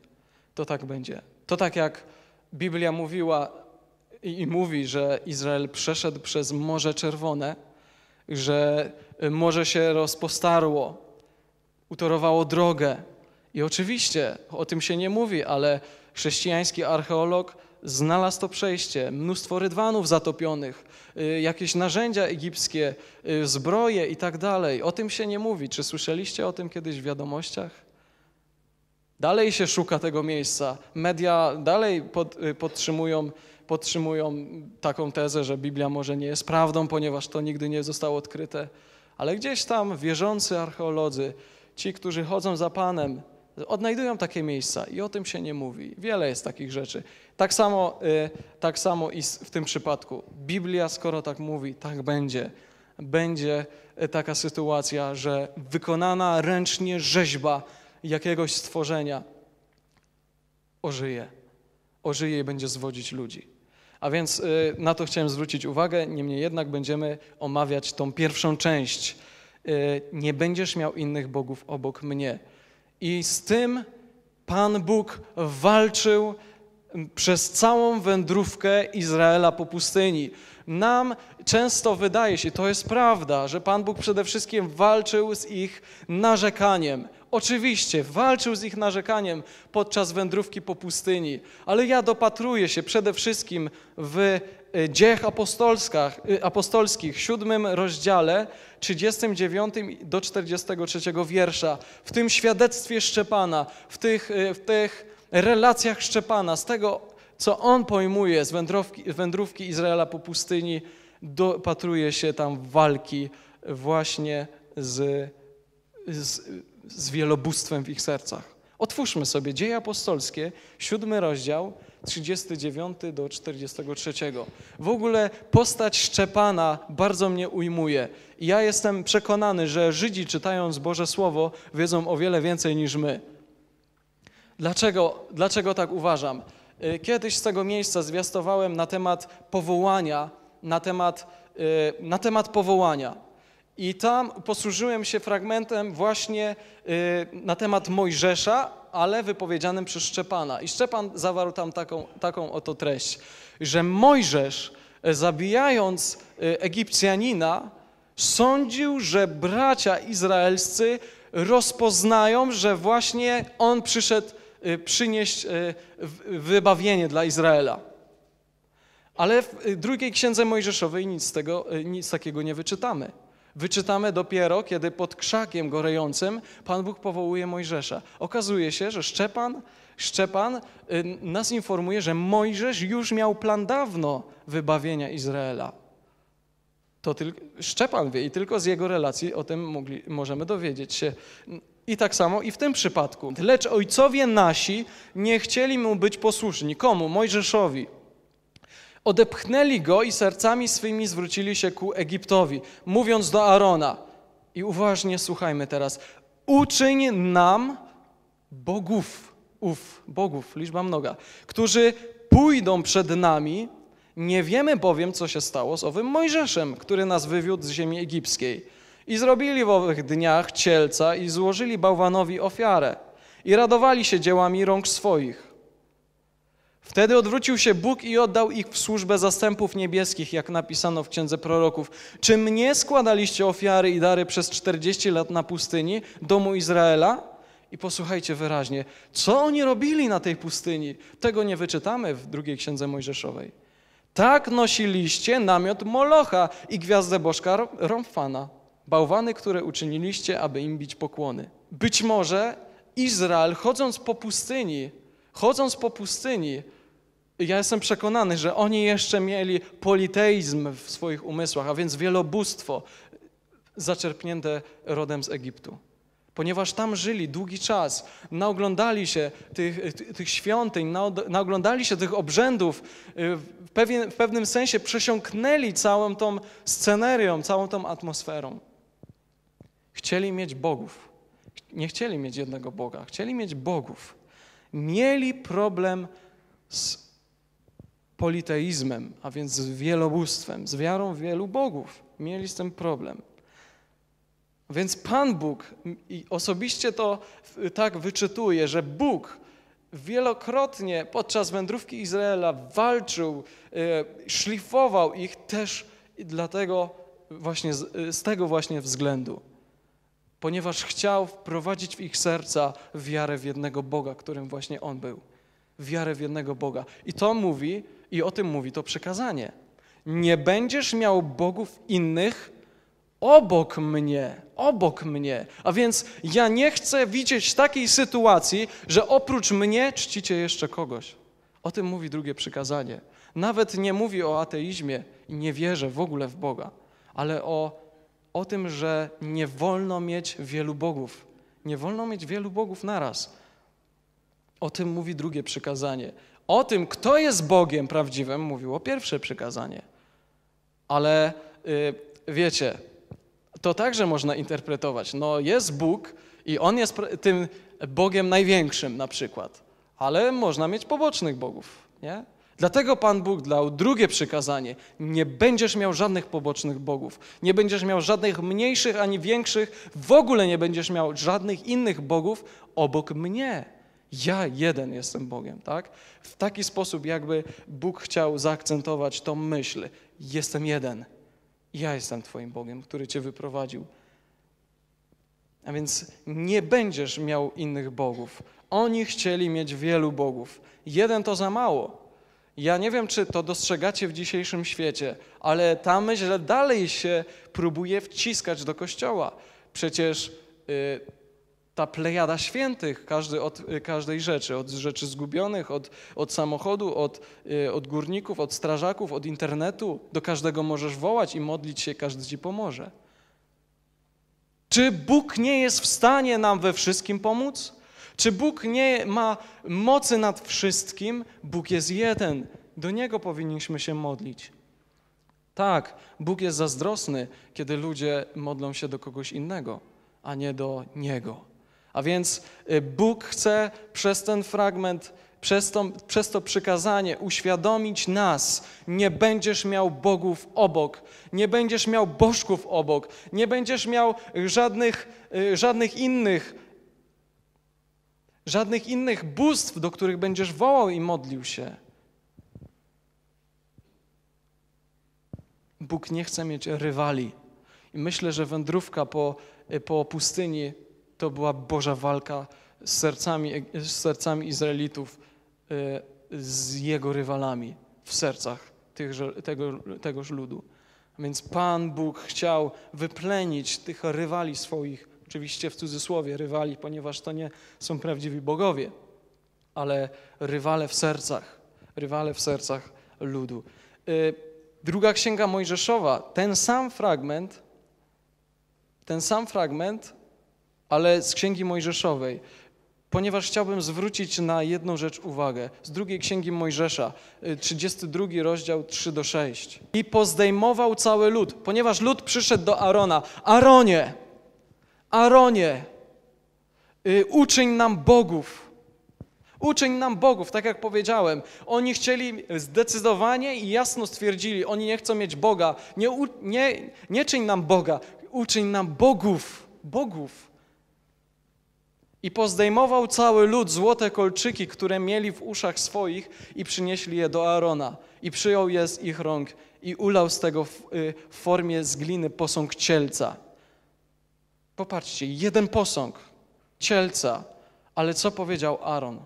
To tak będzie. To tak jak Biblia mówiła, i, i mówi, że Izrael przeszedł przez Morze Czerwone, że y, morze się rozpostarło, utorowało drogę. I oczywiście o tym się nie mówi, ale chrześcijański archeolog znalazł to przejście, mnóstwo rydwanów zatopionych, y, jakieś narzędzia egipskie, y, zbroje i tak dalej. O tym się nie mówi. Czy słyszeliście o tym kiedyś w wiadomościach? Dalej się szuka tego miejsca. Media dalej pod, podtrzymują podtrzymują taką tezę, że Biblia może nie jest prawdą, ponieważ to nigdy nie zostało odkryte, ale gdzieś tam wierzący archeolodzy, ci, którzy chodzą za Panem, odnajdują takie miejsca i o tym się nie mówi. Wiele jest takich rzeczy. Tak samo, y, tak samo i w tym przypadku. Biblia, skoro tak mówi, tak będzie. Będzie y, taka sytuacja, że wykonana ręcznie rzeźba jakiegoś stworzenia ożyje. Ożyje i będzie zwodzić ludzi. A więc y, na to chciałem zwrócić uwagę, niemniej jednak będziemy omawiać tą pierwszą część. Y, nie będziesz miał innych bogów obok mnie. I z tym Pan Bóg walczył przez całą wędrówkę Izraela po pustyni. Nam często wydaje się, to jest prawda, że Pan Bóg przede wszystkim walczył z ich narzekaniem. Oczywiście walczył z ich narzekaniem podczas wędrówki po pustyni, ale ja dopatruję się przede wszystkim w e, dziejach e, apostolskich, 7 rozdziale, 39 do 43 wiersza, w tym świadectwie Szczepana, w tych, e, w tych relacjach Szczepana, z tego, co on pojmuje z wędrówki, wędrówki Izraela po pustyni, dopatruje się tam walki właśnie z, z z wielobóstwem w ich sercach. Otwórzmy sobie Dzieje Apostolskie, siódmy rozdział, 39 do 43. W ogóle postać Szczepana bardzo mnie ujmuje. I ja jestem przekonany, że Żydzi czytając Boże Słowo wiedzą o wiele więcej niż my. Dlaczego, dlaczego tak uważam? Y, kiedyś z tego miejsca zwiastowałem na temat powołania, na temat, y, na temat powołania. I tam posłużyłem się fragmentem właśnie y, na temat Mojżesza, ale wypowiedzianym przez Szczepana. I Szczepan zawarł tam taką, taką oto treść, że Mojżesz, e, zabijając y, Egipcjanina, sądził, że bracia izraelscy rozpoznają, że właśnie on przyszedł y, przynieść wybawienie dla Izraela. Ale w drugiej księdze Mojżeszowej nic, tego, nic takiego nie wyczytamy wyczytamy dopiero, kiedy pod krzakiem gorejącym Pan Bóg powołuje Mojżesza. Okazuje się, że Szczepan, Szczepan y, nas informuje, że Mojżesz już miał plan dawno wybawienia Izraela. To tylko, Szczepan wie i tylko z jego relacji o tym mogli, możemy dowiedzieć się. I tak samo i w tym przypadku. Lecz ojcowie nasi nie chcieli mu być posłuszni. Komu? Mojżeszowi. Odepchnęli go i sercami swymi zwrócili się ku Egiptowi, mówiąc do Arona. I uważnie słuchajmy teraz. Uczyń nam bogów, ów, bogów, liczba mnoga, którzy pójdą przed nami. Nie wiemy bowiem, co się stało z owym Mojżeszem, który nas wywiódł z ziemi egipskiej. I zrobili w owych dniach cielca i złożyli bałwanowi ofiarę. I radowali się dziełami rąk swoich. Wtedy odwrócił się Bóg i oddał ich w służbę zastępów niebieskich, jak napisano w księdze proroków. Czy mnie składaliście ofiary i dary przez 40 lat na pustyni domu Izraela? I posłuchajcie wyraźnie, co oni robili na tej pustyni? Tego nie wyczytamy w drugiej księdze Mojżeszowej. Tak nosiliście namiot Molocha i gwiazdę Bożka Romfana, bałwany, które uczyniliście, aby im bić pokłony. Być może Izrael, chodząc po pustyni, chodząc po pustyni, ja jestem przekonany, że oni jeszcze mieli politeizm w swoich umysłach, a więc wielobóstwo zaczerpnięte rodem z Egiptu. Ponieważ tam żyli długi czas, naoglądali się tych, tych świątyń, naoglądali się tych obrzędów, y, w, pewien, w pewnym sensie przesiąknęli całą tą scenerią, całą tą atmosferą. Chcieli mieć bogów. Nie chcieli mieć jednego Boga, chcieli mieć bogów. Mieli problem z politeizmem, a więc z wielobóstwem, z wiarą wielu bogów. Mieli z tym problem. Więc Pan Bóg, i osobiście to tak wyczytuję, że Bóg wielokrotnie podczas wędrówki Izraela walczył, e, szlifował ich też dlatego właśnie e, z tego właśnie względu, ponieważ chciał wprowadzić w ich serca wiarę w jednego Boga, którym właśnie On był. Wiarę w jednego Boga. I to mówi i o tym mówi to przykazanie. Nie będziesz miał bogów innych obok mnie, obok mnie. A więc ja nie chcę widzieć takiej sytuacji, że oprócz mnie czcicie jeszcze kogoś. O tym mówi drugie przykazanie. Nawet nie mówi o ateizmie i nie wierzę w ogóle w Boga, ale o, o tym, że nie wolno mieć wielu bogów. Nie wolno mieć wielu bogów naraz. O tym mówi drugie przykazanie. O tym, kto jest Bogiem prawdziwym, mówiło pierwsze przykazanie. Ale y, wiecie, to także można interpretować. No, jest Bóg i On jest tym Bogiem największym na przykład, ale można mieć pobocznych bogów, nie? Dlatego Pan Bóg dał drugie przykazanie: nie będziesz miał żadnych pobocznych bogów, nie będziesz miał żadnych mniejszych ani większych, w ogóle nie będziesz miał żadnych innych bogów obok mnie. Ja jeden jestem Bogiem, tak? W taki sposób jakby Bóg chciał zaakcentować tą myśl. Jestem jeden. Ja jestem Twoim Bogiem, który Cię wyprowadził. A więc nie będziesz miał innych bogów. Oni chcieli mieć wielu bogów. Jeden to za mało. Ja nie wiem, czy to dostrzegacie w dzisiejszym świecie, ale ta myśl dalej się próbuje wciskać do kościoła. Przecież y, ta plejada świętych, każdy od y, każdej rzeczy, od rzeczy zgubionych, od, od samochodu, od, y, od górników, od strażaków, od internetu, do każdego możesz wołać i modlić się, każdy ci pomoże. Czy Bóg nie jest w stanie nam we wszystkim pomóc? Czy Bóg nie ma mocy nad wszystkim? Bóg jest jeden. Do Niego powinniśmy się modlić. Tak, Bóg jest zazdrosny, kiedy ludzie modlą się do kogoś innego, a nie do Niego. A więc y, Bóg chce przez ten fragment, przez to, przez to przykazanie uświadomić nas, nie będziesz miał bogów obok, nie będziesz miał bożków obok, nie będziesz miał żadnych, y, żadnych innych, żadnych innych bóstw, do których będziesz wołał i modlił się. Bóg nie chce mieć rywali. I myślę, że wędrówka po, y, po pustyni to była Boża walka z sercami, z sercami Izraelitów, e, z jego rywalami w sercach tychże, tego, tegoż ludu. Więc Pan Bóg chciał wyplenić tych rywali swoich, oczywiście w cudzysłowie rywali, ponieważ to nie są prawdziwi bogowie, ale rywale w sercach, rywale w sercach ludu. E, druga księga Mojżeszowa, ten sam fragment, ten sam fragment ale z Księgi Mojżeszowej, ponieważ chciałbym zwrócić na jedną rzecz uwagę. Z drugiej Księgi Mojżesza, 32 y, rozdział 3 do 6. I pozdejmował cały lud, ponieważ lud przyszedł do Arona. Aronie, Aronie, y, uczyń nam bogów. Uczyń nam bogów, tak jak powiedziałem. Oni chcieli zdecydowanie i jasno stwierdzili, oni nie chcą mieć Boga. Nie, nie, nie czyń nam Boga, uczyń nam bogów, bogów. I pozdejmował cały lud złote kolczyki, które mieli w uszach swoich i przynieśli je do Aarona. I przyjął je z ich rąk i ulał z tego y, w, formie z gliny posąg cielca. Popatrzcie, jeden posąg cielca, ale co powiedział Aaron?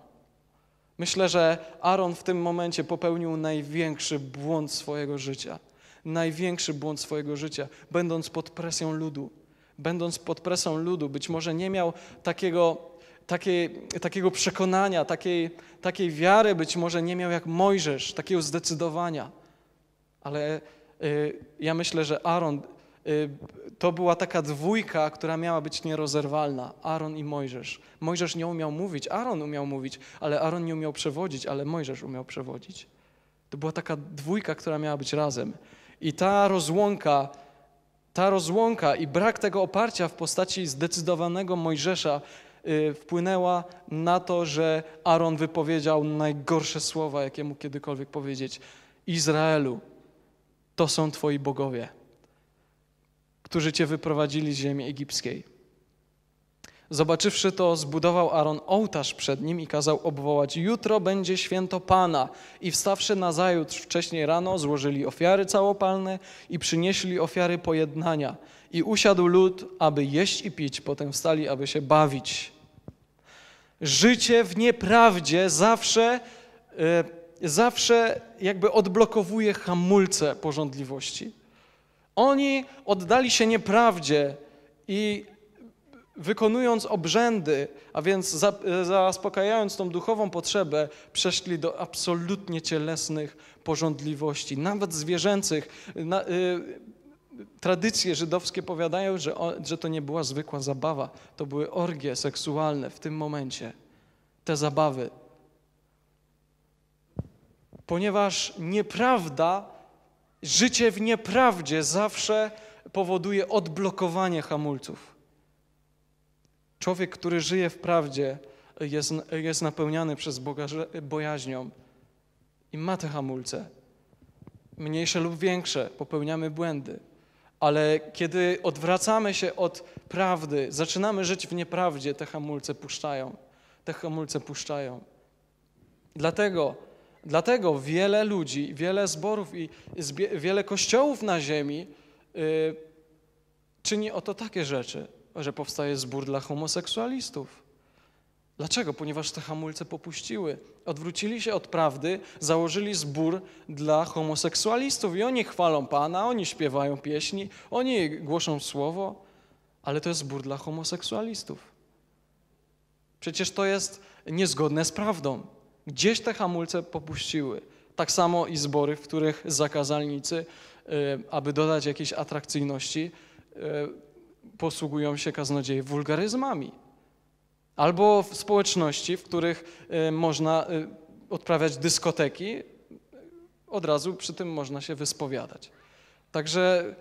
Myślę, że Aaron w tym momencie popełnił największy błąd swojego życia. Największy błąd swojego życia, będąc pod presją ludu. Będąc pod presją ludu, być może nie miał takiego takiej, takiego przekonania, takiej, takiej wiary być może nie miał jak Mojżesz, takiego zdecydowania. Ale y, ja myślę, że Aaron y, to była taka dwójka, która miała być nierozerwalna. Aaron i Mojżesz. Mojżesz nie umiał mówić, Aaron umiał mówić, ale Aaron nie umiał przewodzić, ale Mojżesz umiał przewodzić. To była taka dwójka, która miała być razem. I ta rozłąka, ta rozłąka i brak tego oparcia w postaci zdecydowanego Mojżesza Y, wpłynęła na to, że Aaron wypowiedział najgorsze słowa, jakie mógł kiedykolwiek powiedzieć. Izraelu, to są twoi bogowie, którzy cię wyprowadzili z ziemi egipskiej. Zobaczywszy to, zbudował Aaron ołtarz przed nim i kazał obwołać: Jutro będzie święto Pana. I wstawszy na zajutrz wcześniej rano, złożyli ofiary całopalne i przynieśli ofiary pojednania i usiadł lud, aby jeść i pić, potem wstali, aby się bawić. Życie w nieprawdzie zawsze, e, zawsze jakby odblokowuje hamulce porządliwości. Oni oddali się nieprawdzie i wykonując obrzędy, a więc e, zaspokajając tą duchową potrzebę, przeszli do absolutnie cielesnych porządliwości, nawet zwierzęcych. E, tradycje żydowskie powiadają, że, że to nie była zwykła zabawa, to były orgie seksualne w tym momencie, te zabawy. Ponieważ nieprawda, życie w nieprawdzie zawsze powoduje odblokowanie hamulców. Człowiek, który żyje w prawdzie, jest, jest napełniany przez Boga bojaźnią i ma te hamulce. Mniejsze lub większe, popełniamy błędy ale kiedy odwracamy się od prawdy, zaczynamy żyć w nieprawdzie, te hamulce puszczają. Te hamulce puszczają. Dlatego, dlatego wiele ludzi, wiele zborów i wiele kościołów na ziemi yy, czyni oto takie rzeczy, że powstaje zbór dla homoseksualistów Dlaczego? Ponieważ te hamulce popuściły. Odwrócili się od prawdy, założyli zbór dla homoseksualistów i oni chwalą Pana, oni śpiewają pieśni, oni głoszą słowo, ale to jest zbór dla homoseksualistów. Przecież to jest niezgodne z prawdą. Gdzieś te hamulce popuściły. Tak samo i zbory, w których zakazalnicy, y, aby dodać jakiejś atrakcyjności, y, posługują się kaznodziei wulgaryzmami. Albo w społeczności, w których y, można y, odprawiać dyskoteki, od razu przy tym można się wyspowiadać. Także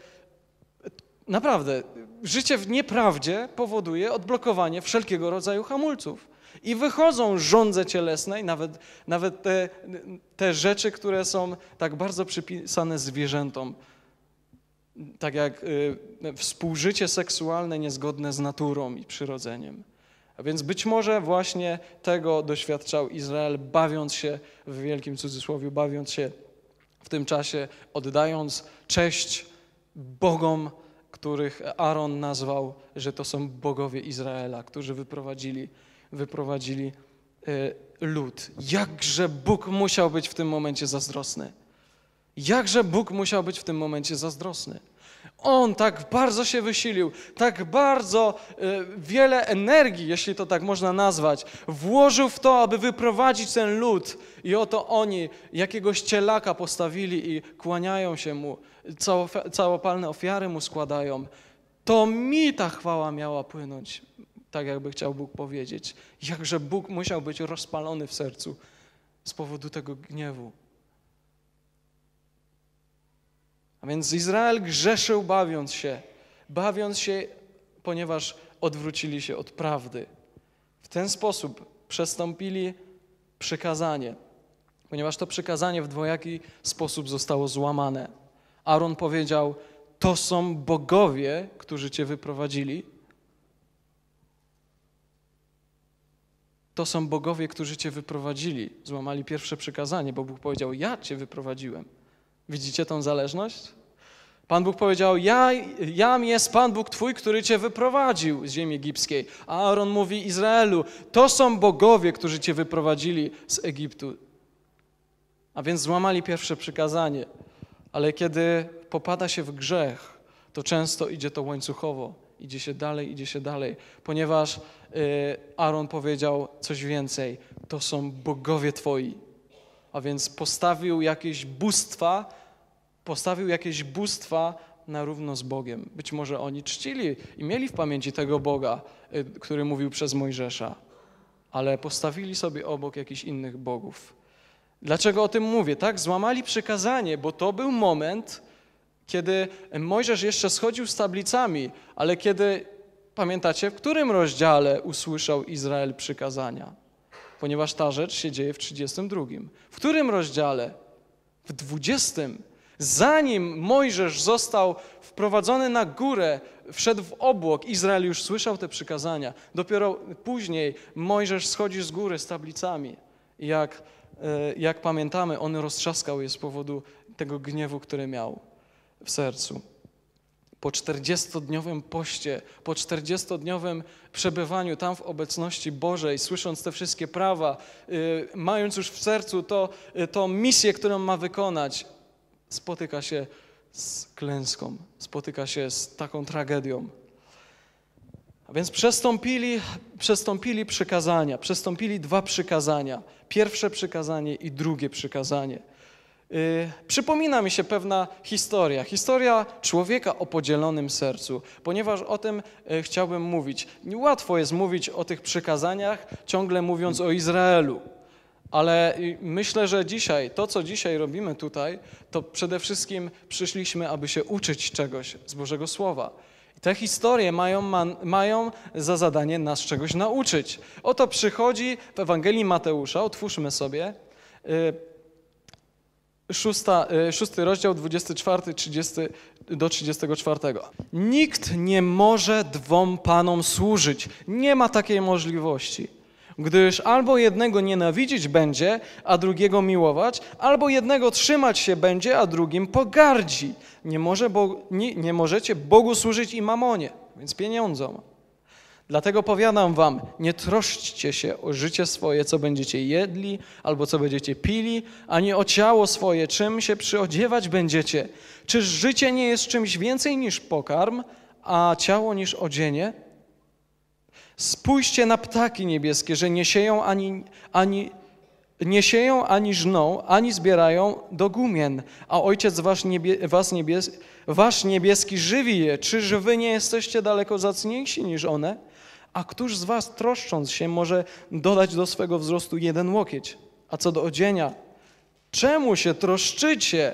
naprawdę, życie w nieprawdzie powoduje odblokowanie wszelkiego rodzaju hamulców. I wychodzą żądze cielesnej, nawet, nawet te, te rzeczy, które są tak bardzo przypisane zwierzętom, tak jak y, współżycie seksualne niezgodne z naturą i przyrodzeniem. A więc być może właśnie tego doświadczał Izrael, bawiąc się w wielkim cudzysłowie, bawiąc się w tym czasie, oddając cześć bogom, których Aaron nazwał, że to są bogowie Izraela, którzy wyprowadzili, wyprowadzili e, lud. Jakże Bóg musiał być w tym momencie zazdrosny. Jakże Bóg musiał być w tym momencie zazdrosny on tak bardzo się wysilił, tak bardzo y, wiele energii, jeśli to tak można nazwać, włożył w to, aby wyprowadzić ten lud. I oto oni jakiegoś cielaka postawili i kłaniają się mu, cało, całopalne ofiary mu składają. To mi ta chwała miała płynąć, tak jakby chciał Bóg powiedzieć. Jakże Bóg musiał być rozpalony w sercu z powodu tego gniewu. A więc Izrael grzeszył bawiąc się, bawiąc się, ponieważ odwrócili się od prawdy. W ten sposób przestąpili przykazanie, ponieważ to przykazanie w dwojaki sposób zostało złamane. Aaron powiedział: To są bogowie, którzy cię wyprowadzili. To są bogowie, którzy cię wyprowadzili. Złamali pierwsze przykazanie, bo Bóg powiedział: Ja cię wyprowadziłem. Widzicie tą zależność? Pan Bóg powiedział, ja, jam jest Pan Bóg Twój, który Cię wyprowadził z ziemi egipskiej. A Aaron mówi Izraelu, to są bogowie, którzy Cię wyprowadzili z Egiptu. A więc złamali pierwsze przykazanie. Ale kiedy popada się w grzech, to często idzie to łańcuchowo. Idzie się dalej, idzie się dalej, ponieważ y, Aaron powiedział coś więcej. To są bogowie Twoi. A więc postawił jakieś bóstwa, postawił jakieś bóstwa na równo z Bogiem. Być może oni czcili i mieli w pamięci tego Boga, y, który mówił przez Mojżesza, ale postawili sobie obok jakichś innych bogów. Dlaczego o tym mówię? Tak, złamali przykazanie, bo to był moment, kiedy Mojżesz jeszcze schodził z tablicami, ale kiedy, pamiętacie, w którym rozdziale usłyszał Izrael przykazania? Ponieważ ta rzecz się dzieje w 32. W którym rozdziale? W 20 zanim Mojżesz został wprowadzony na górę, wszedł w obłok, Izrael już słyszał te przykazania. Dopiero później Mojżesz schodzi z góry z tablicami. Jak, e, jak pamiętamy, on roztrzaskał je z powodu tego gniewu, który miał w sercu po 40-dniowym poście, po 40-dniowym przebywaniu tam w obecności Bożej, słysząc te wszystkie prawa, e, mając już w sercu to, e, to misję, którą ma wykonać, spotyka się z klęską, spotyka się z taką tragedią. A więc przestąpili, przestąpili przykazania, przestąpili dwa przykazania. Pierwsze przykazanie i drugie przykazanie. Yy, przypomina mi się pewna historia, historia człowieka o podzielonym sercu, ponieważ o tym yy, chciałbym mówić. Łatwo jest mówić o tych przykazaniach, ciągle mówiąc o Izraelu. Ale myślę, że dzisiaj, to co dzisiaj robimy tutaj, to przede wszystkim przyszliśmy, aby się uczyć czegoś z Bożego Słowa. Te historie mają, man, mają za zadanie nas czegoś nauczyć. Oto przychodzi w Ewangelii Mateusza, otwórzmy sobie, y, szósta, y, szósty rozdział, 24 30, do 34. Nikt nie może dwom panom służyć. Nie ma takiej możliwości gdyż albo jednego nienawidzić będzie, a drugiego miłować, albo jednego trzymać się będzie, a drugim pogardzi. Nie, może bo, nie, nie możecie Bogu służyć i mamonie, więc pieniądzom. Dlatego powiadam wam, nie troszczcie się o życie swoje, co będziecie jedli, albo co będziecie pili, ani o ciało swoje, czym się przyodziewać będziecie. Czyż życie nie jest czymś więcej niż pokarm, a ciało niż odzienie? Spójrzcie na ptaki niebieskie, że nie sieją ani, ani, nie sieją ani żną, ani zbierają do gumien, a Ojciec wasz, niebie, was niebies, wasz niebieski żywi je. Czyż wy nie jesteście daleko zacniejsi niż one? A któż z was, troszcząc się, może dodać do swego wzrostu jeden łokieć? A co do odzienia, czemu się troszczycie?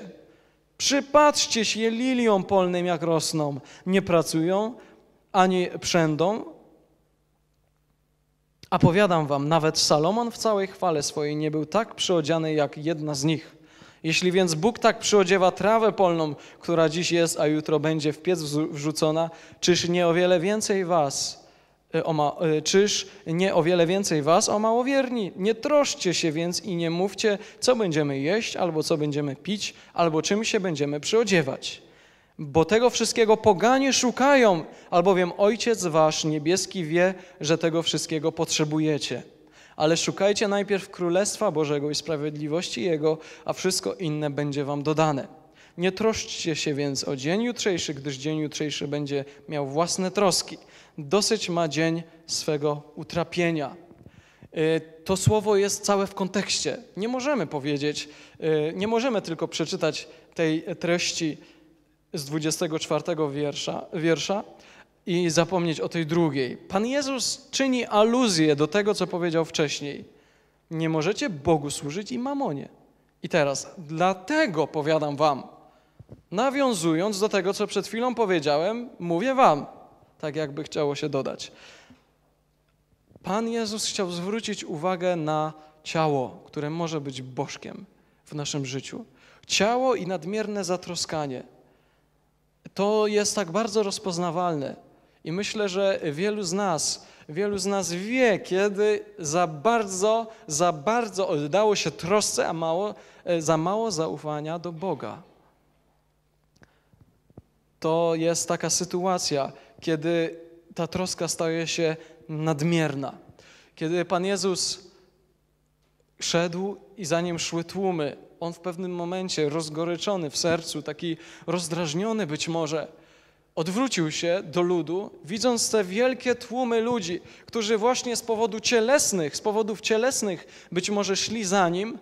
Przypatrzcie się liliom polnym, jak rosną. Nie pracują, ani przędą, a powiadam wam, nawet Salomon w całej chwale swojej nie był tak przyodziany jak jedna z nich. Jeśli więc Bóg tak przyodziewa trawę polną, która dziś jest, a jutro będzie w piec wrzucona, czyż nie o wiele więcej was, e, o ma, e, czyż nie o wiele więcej was, o małowierni? Nie troszcie się więc i nie mówcie, co będziemy jeść, albo co będziemy pić, albo czym się będziemy przyodziewać bo tego wszystkiego poganie szukają, albowiem Ojciec Wasz niebieski wie, że tego wszystkiego potrzebujecie. Ale szukajcie najpierw Królestwa Bożego i sprawiedliwości Jego, a wszystko inne będzie Wam dodane. Nie troszczcie się więc o dzień jutrzejszy, gdyż dzień jutrzejszy będzie miał własne troski. Dosyć ma dzień swego utrapienia. Y, to słowo jest całe w kontekście. Nie możemy powiedzieć, y, nie możemy tylko przeczytać tej treści z 24 wiersza, wiersza i zapomnieć o tej drugiej. Pan Jezus czyni aluzję do tego, co powiedział wcześniej. Nie możecie Bogu służyć i mamonie. I teraz, dlatego powiadam wam, nawiązując do tego, co przed chwilą powiedziałem, mówię wam, tak jakby chciało się dodać. Pan Jezus chciał zwrócić uwagę na ciało, które może być bożkiem w naszym życiu. Ciało i nadmierne zatroskanie – to jest tak bardzo rozpoznawalne. I myślę, że wielu z nas, wielu z nas wie, kiedy za bardzo, za bardzo oddało się trosce, a mało, e, za mało zaufania do Boga. To jest taka sytuacja, kiedy ta troska staje się nadmierna. Kiedy Pan Jezus szedł i za nim szły tłumy, on w pewnym momencie rozgoryczony w sercu, taki rozdrażniony być może, odwrócił się do ludu, widząc te wielkie tłumy ludzi, którzy właśnie z powodu cielesnych, z powodów cielesnych być może szli za nim.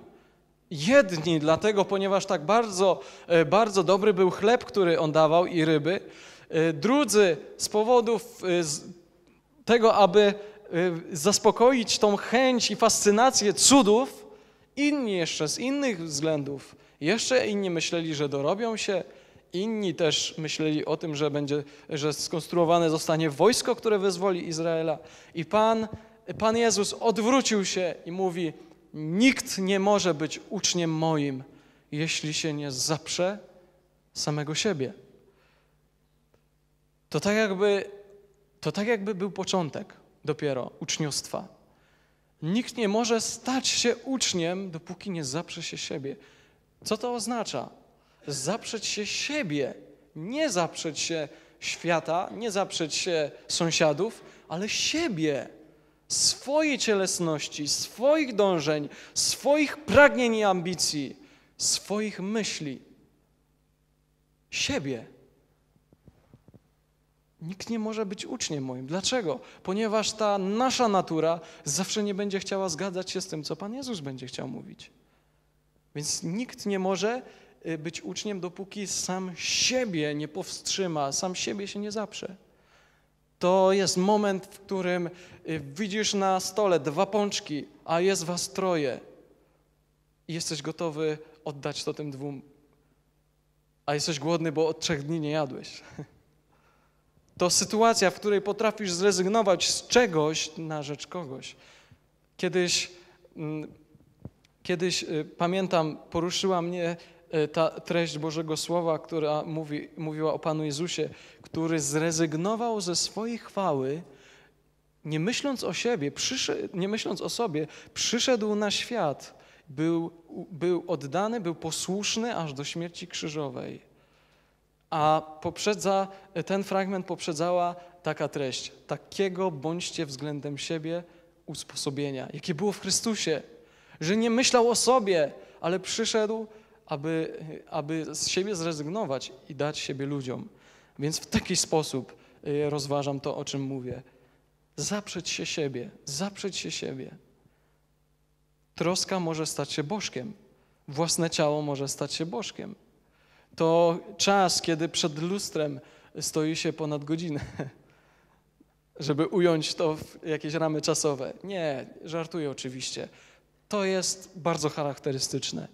Jedni dlatego, ponieważ tak bardzo, e, bardzo dobry był chleb, który on dawał i ryby. E, drudzy z powodów e, tego, aby zaspokoić tą chęć i fascynację cudów, Inni jeszcze z innych względów, jeszcze inni myśleli, że dorobią się, inni też myśleli o tym, że będzie, że skonstruowane zostanie wojsko, które wyzwoli Izraela. I Pan, Pan Jezus odwrócił się i mówi: Nikt nie może być uczniem moim, jeśli się nie zaprze samego siebie. To tak jakby, to tak jakby był początek dopiero uczniostwa. Nikt nie może stać się uczniem, dopóki nie zaprze się siebie. Co to oznacza? Zaprzeć się siebie, nie zaprzeć się świata, nie zaprzeć się sąsiadów, ale siebie, swojej cielesności, swoich dążeń, swoich pragnień i ambicji, swoich myśli. Siebie. Nikt nie może być uczniem moim. Dlaczego? Ponieważ ta nasza natura zawsze nie będzie chciała zgadzać się z tym, co Pan Jezus będzie chciał mówić. Więc nikt nie może y, być uczniem, dopóki sam siebie nie powstrzyma, sam siebie się nie zaprze. To jest moment, w którym y, widzisz na stole dwa pączki, a jest was troje. I jesteś gotowy oddać to tym dwóm. A jesteś głodny, bo od trzech dni nie jadłeś. To sytuacja, w której potrafisz zrezygnować z czegoś na rzecz kogoś. Kiedyś, mm, kiedyś y, pamiętam, poruszyła mnie y, ta treść Bożego Słowa, która mówi, mówiła o Panu Jezusie, który zrezygnował ze swojej chwały, nie myśląc o siebie, przyszedł, nie myśląc o sobie, przyszedł na świat, był, był oddany, był posłuszny aż do śmierci krzyżowej. A poprzedza, ten fragment poprzedzała taka treść. Takiego bądźcie względem siebie usposobienia, jakie było w Chrystusie, że nie myślał o sobie, ale przyszedł, aby, aby z siebie zrezygnować i dać siebie ludziom. Więc w taki sposób y, rozważam to, o czym mówię. Zaprzeć się siebie, zaprzeć się siebie. Troska może stać się bożkiem, własne ciało może stać się bożkiem to czas, kiedy przed lustrem stoi się ponad godzinę, żeby ująć to w jakieś ramy czasowe. Nie, żartuję oczywiście. To jest bardzo charakterystyczne.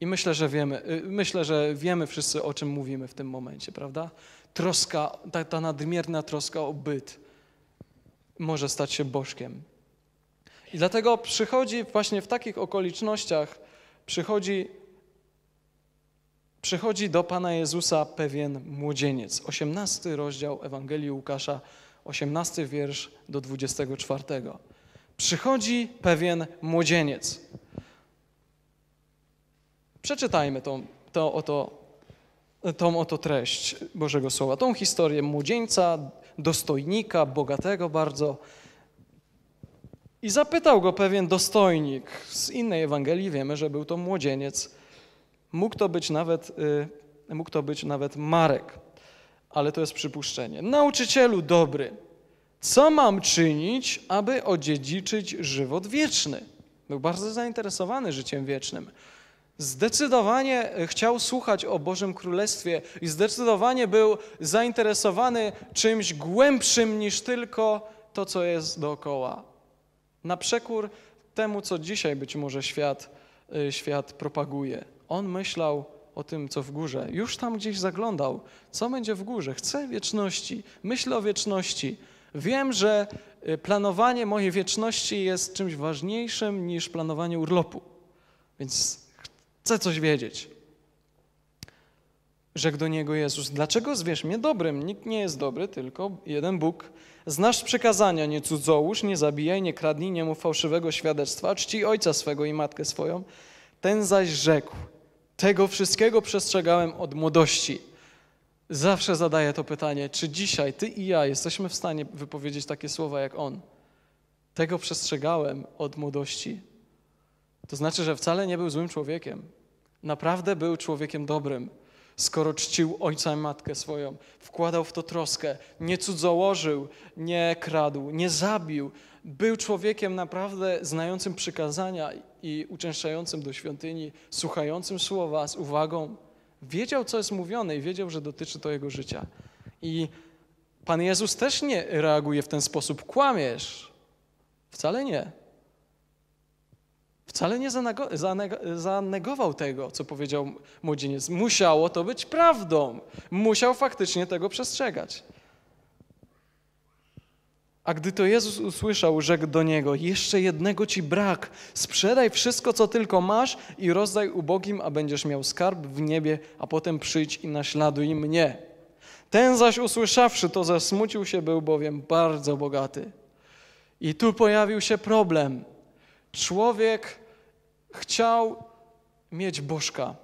I myślę, że wiemy, y, myślę, że wiemy wszyscy, o czym mówimy w tym momencie, prawda? Troska, ta, ta nadmierna troska o byt może stać się bożkiem. I dlatego przychodzi właśnie w takich okolicznościach, przychodzi przychodzi do Pana Jezusa pewien młodzieniec. 18 rozdział Ewangelii Łukasza, 18 wiersz do 24. Przychodzi pewien młodzieniec. Przeczytajmy tą, to, oto, tą oto treść Bożego Słowa, tą historię młodzieńca, dostojnika, bogatego bardzo. I zapytał go pewien dostojnik. Z innej Ewangelii wiemy, że był to młodzieniec Mógł to być nawet, y, mógł to być nawet Marek, ale to jest przypuszczenie. Nauczycielu dobry, co mam czynić, aby odziedziczyć żywot wieczny? Był bardzo zainteresowany życiem wiecznym. Zdecydowanie y, chciał słuchać o Bożym Królestwie i zdecydowanie był zainteresowany czymś głębszym niż tylko to, co jest dookoła. Na przekór temu, co dzisiaj być może świat, y, świat propaguje on myślał o tym, co w górze. Już tam gdzieś zaglądał. Co będzie w górze? Chcę wieczności, myślę o wieczności. Wiem, że y, planowanie mojej wieczności jest czymś ważniejszym niż planowanie urlopu, więc chcę coś wiedzieć. Rzekł do niego Jezus: Dlaczego zwierz mnie dobrym? Nikt nie jest dobry, tylko jeden Bóg. Znasz przykazania: nie cudzołóż, nie zabijaj, nie kradnij, nie mów fałszywego świadectwa, czci ojca swego i matkę swoją. Ten zaś rzekł: tego wszystkiego przestrzegałem od młodości. Zawsze zadaję to pytanie, czy dzisiaj ty i ja jesteśmy w stanie wypowiedzieć takie słowa jak on? Tego przestrzegałem od młodości. To znaczy, że wcale nie był złym człowiekiem. Naprawdę był człowiekiem dobrym, skoro czcił ojca i matkę swoją, wkładał w to troskę, nie cudzołożył, nie kradł, nie zabił. Był człowiekiem naprawdę znającym przykazania i uczęszczającym do świątyni, słuchającym słowa z uwagą, wiedział, co jest mówione i wiedział, że dotyczy to jego życia. I Pan Jezus też nie reaguje w ten sposób. Kłamiesz. Wcale nie. Wcale nie zanegował tego, co powiedział młodzieniec. Musiało to być prawdą. Musiał faktycznie tego przestrzegać. A gdy to Jezus usłyszał, rzekł do niego: Jeszcze jednego ci brak. Sprzedaj wszystko, co tylko masz i rozdaj ubogim, a będziesz miał skarb w niebie, a potem przyjdź i naśladuj mnie. Ten zaś usłyszawszy to, zasmucił się, był bowiem bardzo bogaty. I tu pojawił się problem. Człowiek chciał mieć bożka.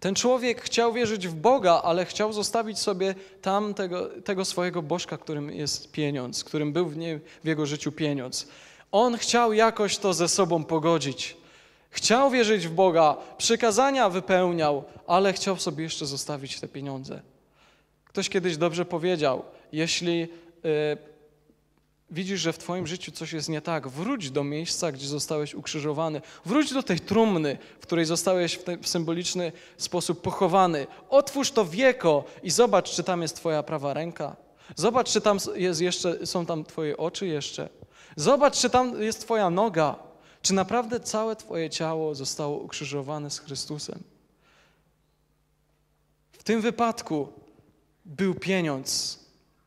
Ten człowiek chciał wierzyć w Boga, ale chciał zostawić sobie tam tego, tego swojego bożka, którym jest pieniądz, którym był w, nie, w jego życiu pieniądz. On chciał jakoś to ze sobą pogodzić. Chciał wierzyć w Boga, przykazania wypełniał, ale chciał sobie jeszcze zostawić te pieniądze. Ktoś kiedyś dobrze powiedział: Jeśli y, widzisz, że w Twoim życiu coś jest nie tak, wróć do miejsca, gdzie zostałeś ukrzyżowany, wróć do tej trumny, w której zostałeś w, ten, w symboliczny sposób pochowany. Otwórz to wieko i zobacz, czy tam jest Twoja prawa ręka. Zobacz, czy tam jest jeszcze, są tam Twoje oczy jeszcze. Zobacz, czy tam jest Twoja noga. Czy naprawdę całe Twoje ciało zostało ukrzyżowane z Chrystusem? W tym wypadku był pieniądz.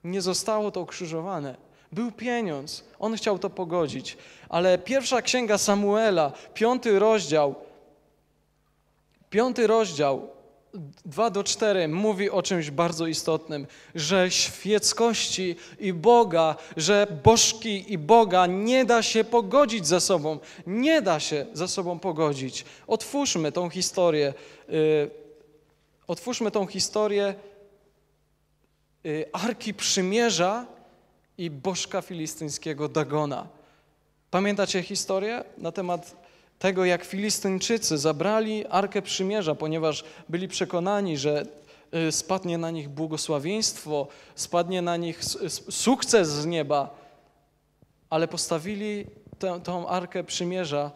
Nie zostało to ukrzyżowane. Był pieniądz, on chciał to pogodzić. Ale pierwsza księga Samuela, piąty rozdział, piąty rozdział, 2 do 4 mówi o czymś bardzo istotnym, że świeckości i Boga, że bożki i Boga nie da się pogodzić ze sobą. Nie da się ze sobą pogodzić. Otwórzmy tą historię. Y, otwórzmy tą historię y, Arki Przymierza i bożka filistyńskiego Dagona. Pamiętacie historię na temat tego, jak Filistyńczycy zabrali Arkę Przymierza, ponieważ byli przekonani, że y, spadnie na nich błogosławieństwo, spadnie na nich sukces z nieba, ale postawili tę, tą Arkę Przymierza,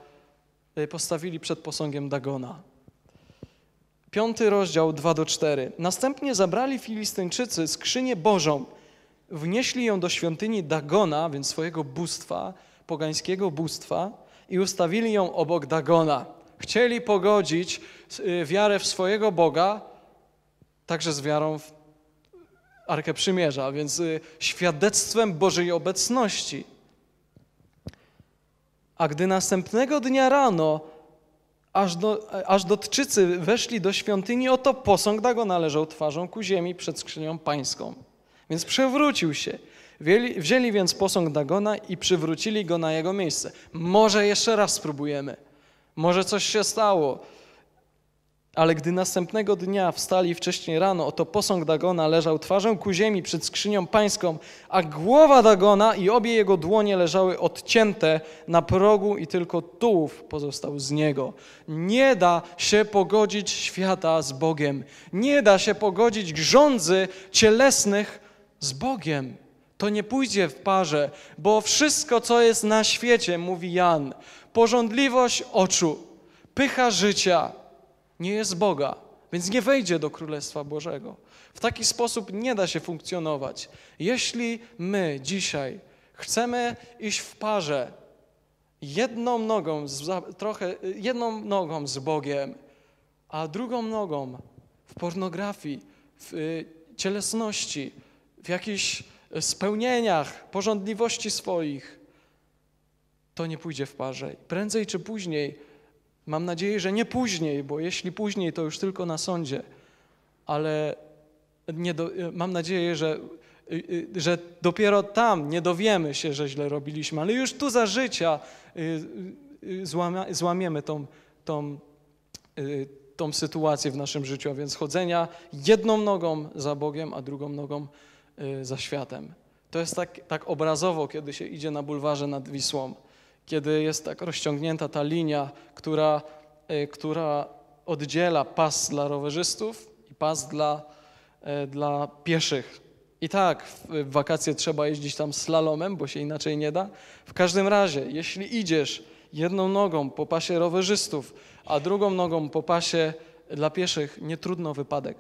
y, postawili przed posągiem Dagona. Piąty rozdział 2 do 4. Następnie zabrali Filistyńczycy skrzynię Bożą, wnieśli ją do świątyni Dagona, więc swojego bóstwa, pogańskiego bóstwa, i ustawili ją obok Dagona. Chcieli pogodzić y, wiarę w swojego Boga także z wiarą w Arkę Przymierza, więc y, świadectwem Bożej obecności. A gdy następnego dnia rano aż, do, e, aż dotczycy weszli do świątyni, oto posąg Dagona leżał twarzą ku ziemi przed skrzynią pańską. Więc przewrócił się. Wzięli, więc posąg Dagona i przywrócili go na jego miejsce. Może jeszcze raz spróbujemy. Może coś się stało. Ale gdy następnego dnia wstali wcześniej rano, oto posąg Dagona leżał twarzą ku ziemi przed skrzynią pańską, a głowa Dagona i obie jego dłonie leżały odcięte na progu i tylko tułów pozostał z niego. Nie da się pogodzić świata z Bogiem. Nie da się pogodzić grządzy cielesnych z Bogiem. To nie pójdzie w parze, bo wszystko, co jest na świecie, mówi Jan, porządliwość oczu, pycha życia, nie jest Boga, więc nie wejdzie do Królestwa Bożego. W taki sposób nie da się funkcjonować. Jeśli my dzisiaj chcemy iść w parze jedną nogą z, trochę, jedną nogą z Bogiem, a drugą nogą w pornografii, w y, cielesności, w jakichś e, spełnieniach, porządliwości swoich, to nie pójdzie w parze. Prędzej czy później, mam nadzieję, że nie później, bo jeśli później, to już tylko na sądzie, ale do, e, mam nadzieję, że, e, że dopiero tam nie dowiemy się, że źle robiliśmy, ale już tu za życia złamiemy tą, tą, tą sytuację w naszym życiu, a więc chodzenia jedną nogą za Bogiem, a drugą nogą Y, za światem. To jest tak, tak obrazowo, kiedy się idzie na bulwarze nad Wisłą, kiedy jest tak rozciągnięta ta linia, która, y, która oddziela pas dla rowerzystów i pas dla, y, dla pieszych. I tak w wakacje trzeba jeździć tam slalomem, bo się inaczej nie da. W każdym razie, jeśli idziesz jedną nogą po pasie rowerzystów, a drugą nogą po pasie dla pieszych, nie trudno o wypadek.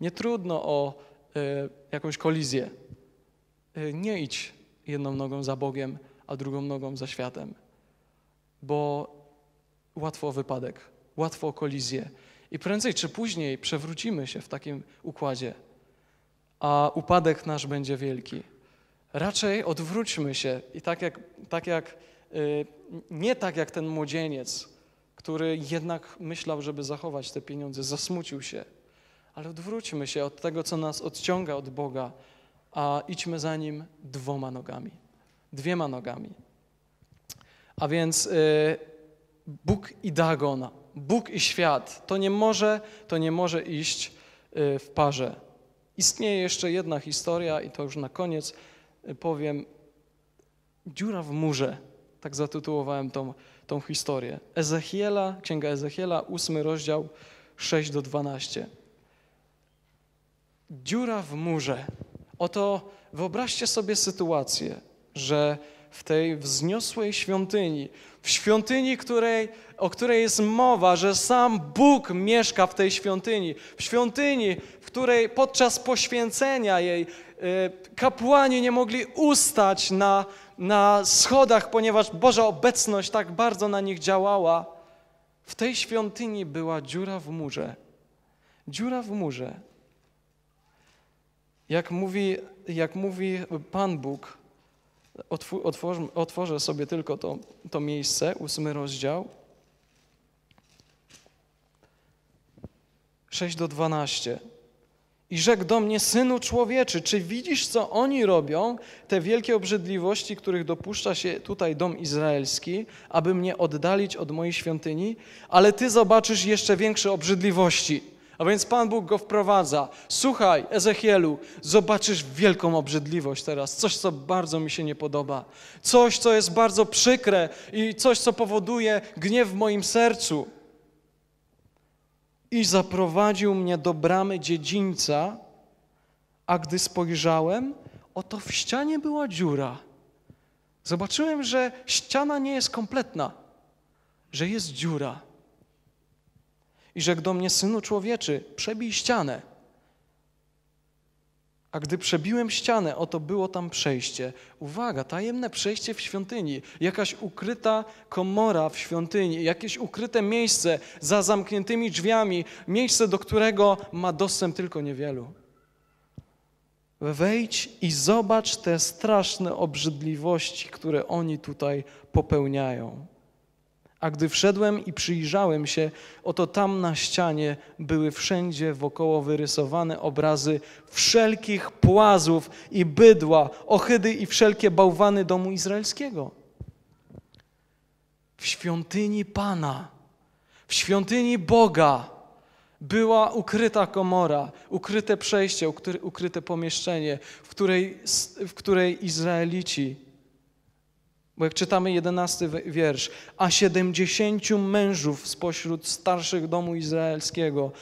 Nie trudno o Y, jakąś kolizję. Y, nie idź jedną nogą za Bogiem, a drugą nogą za światem, bo łatwo o wypadek, łatwo o kolizję. I prędzej czy później przewrócimy się w takim układzie, a upadek nasz będzie wielki. Raczej odwróćmy się i tak jak, tak jak y, nie tak jak ten młodzieniec, który jednak myślał, żeby zachować te pieniądze, zasmucił się ale odwróćmy się od tego, co nas odciąga od Boga, a idźmy za Nim dwoma nogami, dwiema nogami. A więc y, Bóg i Dagona, Bóg i świat, to nie może, to nie może iść y, w parze. Istnieje jeszcze jedna historia i to już na koniec y, powiem. Dziura w murze, tak zatytułowałem tą, tą historię. Ezechiela, Księga Ezechiela, ósmy rozdział, 6 do 12 dziura w murze. Oto wyobraźcie sobie sytuację, że w tej wzniosłej świątyni, w świątyni, której, o której jest mowa, że sam Bóg mieszka w tej świątyni, w świątyni, w której podczas poświęcenia jej y, kapłani nie mogli ustać na, na schodach, ponieważ Boża obecność tak bardzo na nich działała. W tej świątyni była dziura w murze. Dziura w murze. Jak mówi, jak mówi Pan Bóg, otworzę sobie tylko to, to miejsce, ósmy rozdział, 6 do 12. I rzekł do mnie, synu człowieczy, czy widzisz, co oni robią, te wielkie obrzydliwości, których dopuszcza się tutaj dom izraelski, aby mnie oddalić od mojej świątyni? Ale ty zobaczysz jeszcze większe obrzydliwości. A więc Pan Bóg go wprowadza. Słuchaj, Ezechielu, zobaczysz wielką obrzydliwość teraz. Coś, co bardzo mi się nie podoba. Coś, co jest bardzo przykre i coś, co powoduje gniew w moim sercu. I zaprowadził mnie do bramy dziedzińca, a gdy spojrzałem, oto w ścianie była dziura. Zobaczyłem, że ściana nie jest kompletna, że jest dziura. I rzekł do mnie, synu człowieczy, przebij ścianę. A gdy przebiłem ścianę, oto było tam przejście. Uwaga, tajemne przejście w świątyni, jakaś ukryta komora w świątyni, jakieś ukryte miejsce za zamkniętymi drzwiami, miejsce, do którego ma dostęp tylko niewielu. Wejdź i zobacz te straszne obrzydliwości, które oni tutaj popełniają. A gdy wszedłem i przyjrzałem się, oto tam na ścianie były wszędzie wokoło wyrysowane obrazy wszelkich płazów i bydła, ohydy i wszelkie bałwany domu izraelskiego. W świątyni Pana, w świątyni Boga była ukryta komora, ukryte przejście, ukryte pomieszczenie, w której, w której Izraelici bo jak czytamy jedenasty wiersz, a siedemdziesięciu mężów spośród starszych domu izraelskiego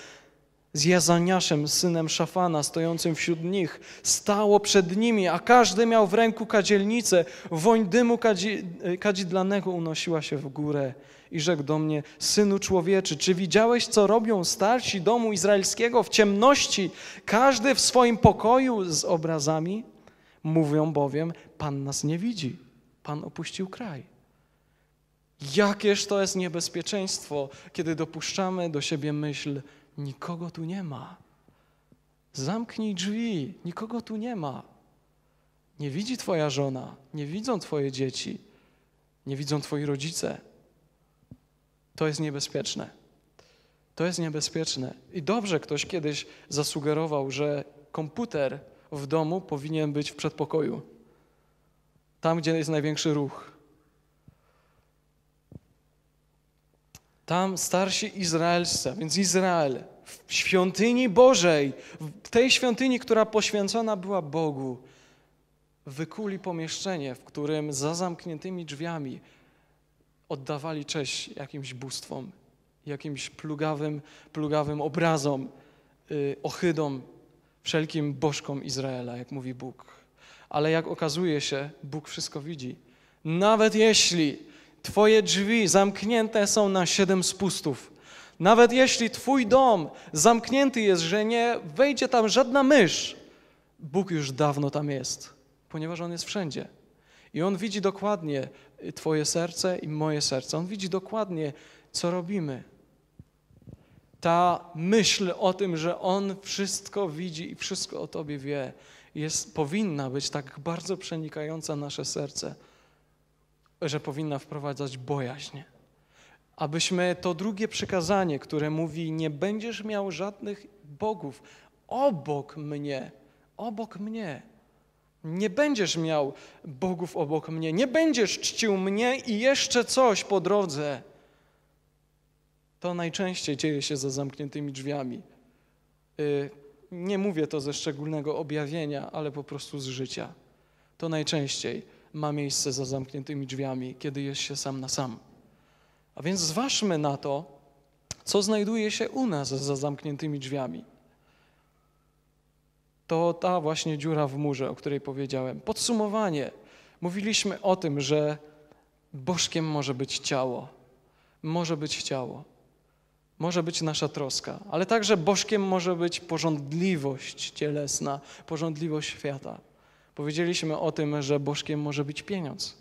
z Jazaniaszem, synem Szafana, stojącym wśród nich, stało przed nimi, a każdy miał w ręku kadzielnicę, woń dymu kadzi, e, kadzidlanego unosiła się w górę. I rzekł do mnie, synu człowieczy, czy widziałeś, co robią starsi domu izraelskiego w ciemności, każdy w swoim pokoju z obrazami? Mówią bowiem, Pan nas nie widzi. Pan opuścił kraj. Jakież to jest niebezpieczeństwo, kiedy dopuszczamy do siebie myśl: nikogo tu nie ma. Zamknij drzwi, nikogo tu nie ma. Nie widzi Twoja żona, nie widzą Twoje dzieci, nie widzą Twoi rodzice. To jest niebezpieczne. To jest niebezpieczne. I dobrze ktoś kiedyś zasugerował, że komputer w domu powinien być w przedpokoju tam, gdzie jest największy ruch. Tam starsi Izraelscy, więc Izrael, w świątyni Bożej, w tej świątyni, która poświęcona była Bogu, wykuli pomieszczenie, w którym za zamkniętymi drzwiami oddawali cześć jakimś bóstwom, jakimś plugawym, plugawym obrazom, yy, ohydom, wszelkim bożkom Izraela, jak mówi Bóg ale jak okazuje się, Bóg wszystko widzi. Nawet jeśli Twoje drzwi zamknięte są na siedem spustów, nawet jeśli Twój dom zamknięty jest, że nie wejdzie tam żadna mysz, Bóg już dawno tam jest, ponieważ On jest wszędzie. I On widzi dokładnie Twoje serce i moje serce. On widzi dokładnie, co robimy. Ta myśl o tym, że On wszystko widzi i wszystko o Tobie wie, jest, powinna być tak bardzo przenikająca nasze serce, że powinna wprowadzać bojaźń. Abyśmy to drugie przykazanie, które mówi: Nie będziesz miał żadnych bogów obok mnie, obok mnie. Nie będziesz miał bogów obok mnie, nie będziesz czcił mnie i jeszcze coś po drodze. To najczęściej dzieje się za zamkniętymi drzwiami. Y, nie mówię to ze szczególnego objawienia, ale po prostu z życia. To najczęściej ma miejsce za zamkniętymi drzwiami, kiedy jest się sam na sam. A więc zważmy na to, co znajduje się u nas za zamkniętymi drzwiami. To ta właśnie dziura w murze, o której powiedziałem. Podsumowanie. Mówiliśmy o tym, że bożkiem może być ciało. Może być ciało może być nasza troska, ale także bożkiem może być porządliwość cielesna, porządliwość świata. Powiedzieliśmy o tym, że bożkiem może być pieniądz.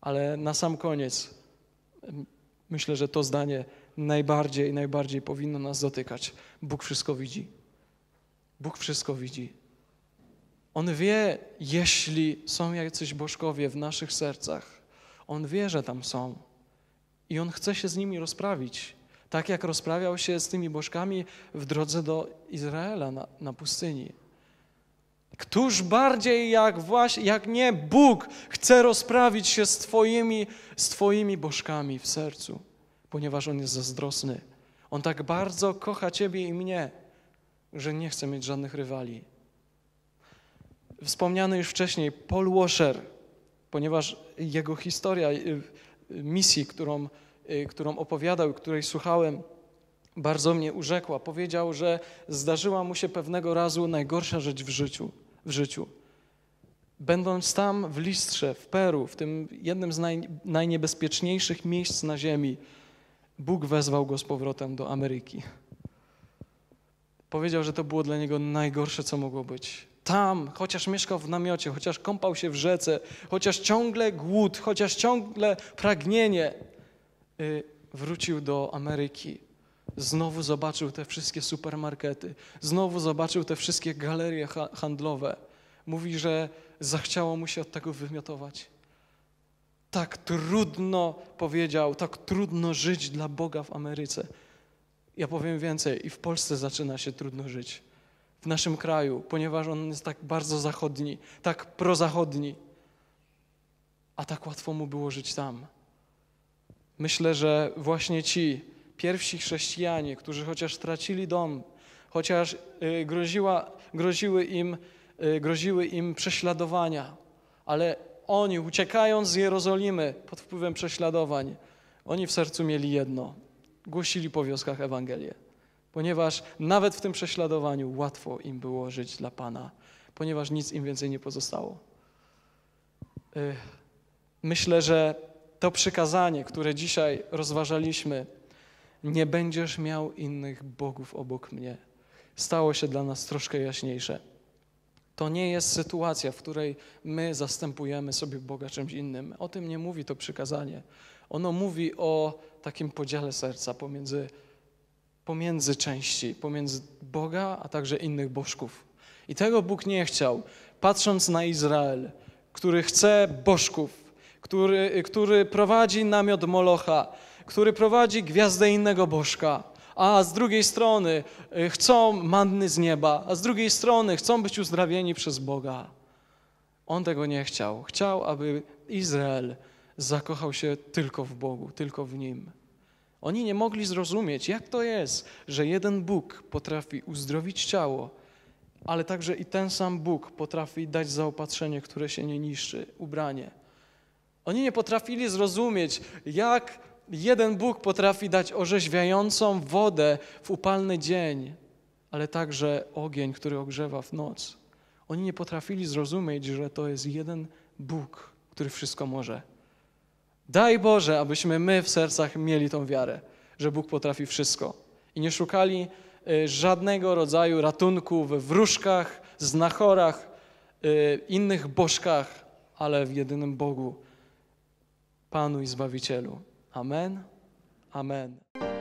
Ale na sam koniec myślę, że to zdanie najbardziej, najbardziej powinno nas dotykać. Bóg wszystko widzi. Bóg wszystko widzi. On wie, jeśli są jacyś bożkowie w naszych sercach. On wie, że tam są. I On chce się z nimi rozprawić tak jak rozprawiał się z tymi bożkami w drodze do Izraela na, na pustyni. Któż bardziej jak, właśnie, jak nie Bóg chce rozprawić się z twoimi, z twoimi bożkami w sercu, ponieważ On jest zazdrosny. On tak bardzo kocha Ciebie i mnie, że nie chce mieć żadnych rywali. Wspomniany już wcześniej Paul Washer, ponieważ jego historia y, y, misji, którą Y, którą opowiadał i której słuchałem, bardzo mnie urzekła. Powiedział, że zdarzyła mu się pewnego razu najgorsza rzecz w życiu. W życiu. Będąc tam w Listrze, w Peru, w tym jednym z naj, najniebezpieczniejszych miejsc na Ziemi, Bóg wezwał go z powrotem do Ameryki. Powiedział, że to było dla niego najgorsze, co mogło być. Tam, chociaż mieszkał w namiocie, chociaż kąpał się w rzece, chociaż ciągle głód, chociaż ciągle pragnienie, Y, wrócił do Ameryki, znowu zobaczył te wszystkie supermarkety, znowu zobaczył te wszystkie galerie handlowe. Mówi, że zachciało mu się od tego wymiotować. Tak trudno powiedział, tak trudno żyć dla Boga w Ameryce. Ja powiem więcej, i w Polsce zaczyna się trudno żyć. W naszym kraju, ponieważ on jest tak bardzo zachodni, tak prozachodni. A tak łatwo mu było żyć tam. Myślę, że właśnie ci pierwsi chrześcijanie, którzy chociaż tracili dom, chociaż y, groziła, groziły, im, y, groziły im prześladowania, ale oni uciekając z Jerozolimy pod wpływem prześladowań, oni w sercu mieli jedno: głosili po wioskach Ewangelię, ponieważ nawet w tym prześladowaniu łatwo im było żyć dla Pana, ponieważ nic im więcej nie pozostało. Y, myślę, że to przykazanie, które dzisiaj rozważaliśmy, nie będziesz miał innych bogów obok mnie, stało się dla nas troszkę jaśniejsze. To nie jest sytuacja, w której my zastępujemy sobie Boga czymś innym. O tym nie mówi to przykazanie. Ono mówi o takim podziale serca pomiędzy, pomiędzy części, pomiędzy Boga, a także innych bożków. I tego Bóg nie chciał. Patrząc na Izrael, który chce bożków, który, który prowadzi namiot Molocha, który prowadzi gwiazdę innego bożka, a z drugiej strony y, chcą manny z nieba, a z drugiej strony chcą być uzdrawieni przez Boga. On tego nie chciał. Chciał, aby Izrael zakochał się tylko w Bogu, tylko w Nim. Oni nie mogli zrozumieć, jak to jest, że jeden Bóg potrafi uzdrowić ciało, ale także i ten sam Bóg potrafi dać zaopatrzenie, które się nie niszczy, ubranie. Oni nie potrafili zrozumieć, jak jeden Bóg potrafi dać orzeźwiającą wodę w upalny dzień, ale także ogień, który ogrzewa w noc. Oni nie potrafili zrozumieć, że to jest jeden Bóg, który wszystko może. Daj Boże, abyśmy my w sercach mieli tą wiarę, że Bóg potrafi wszystko i nie szukali y, żadnego rodzaju ratunku we wróżkach, znachorach, y, innych bożkach, ale w jedynym Bogu, Panu i Zbawicielu. Amen. Amen.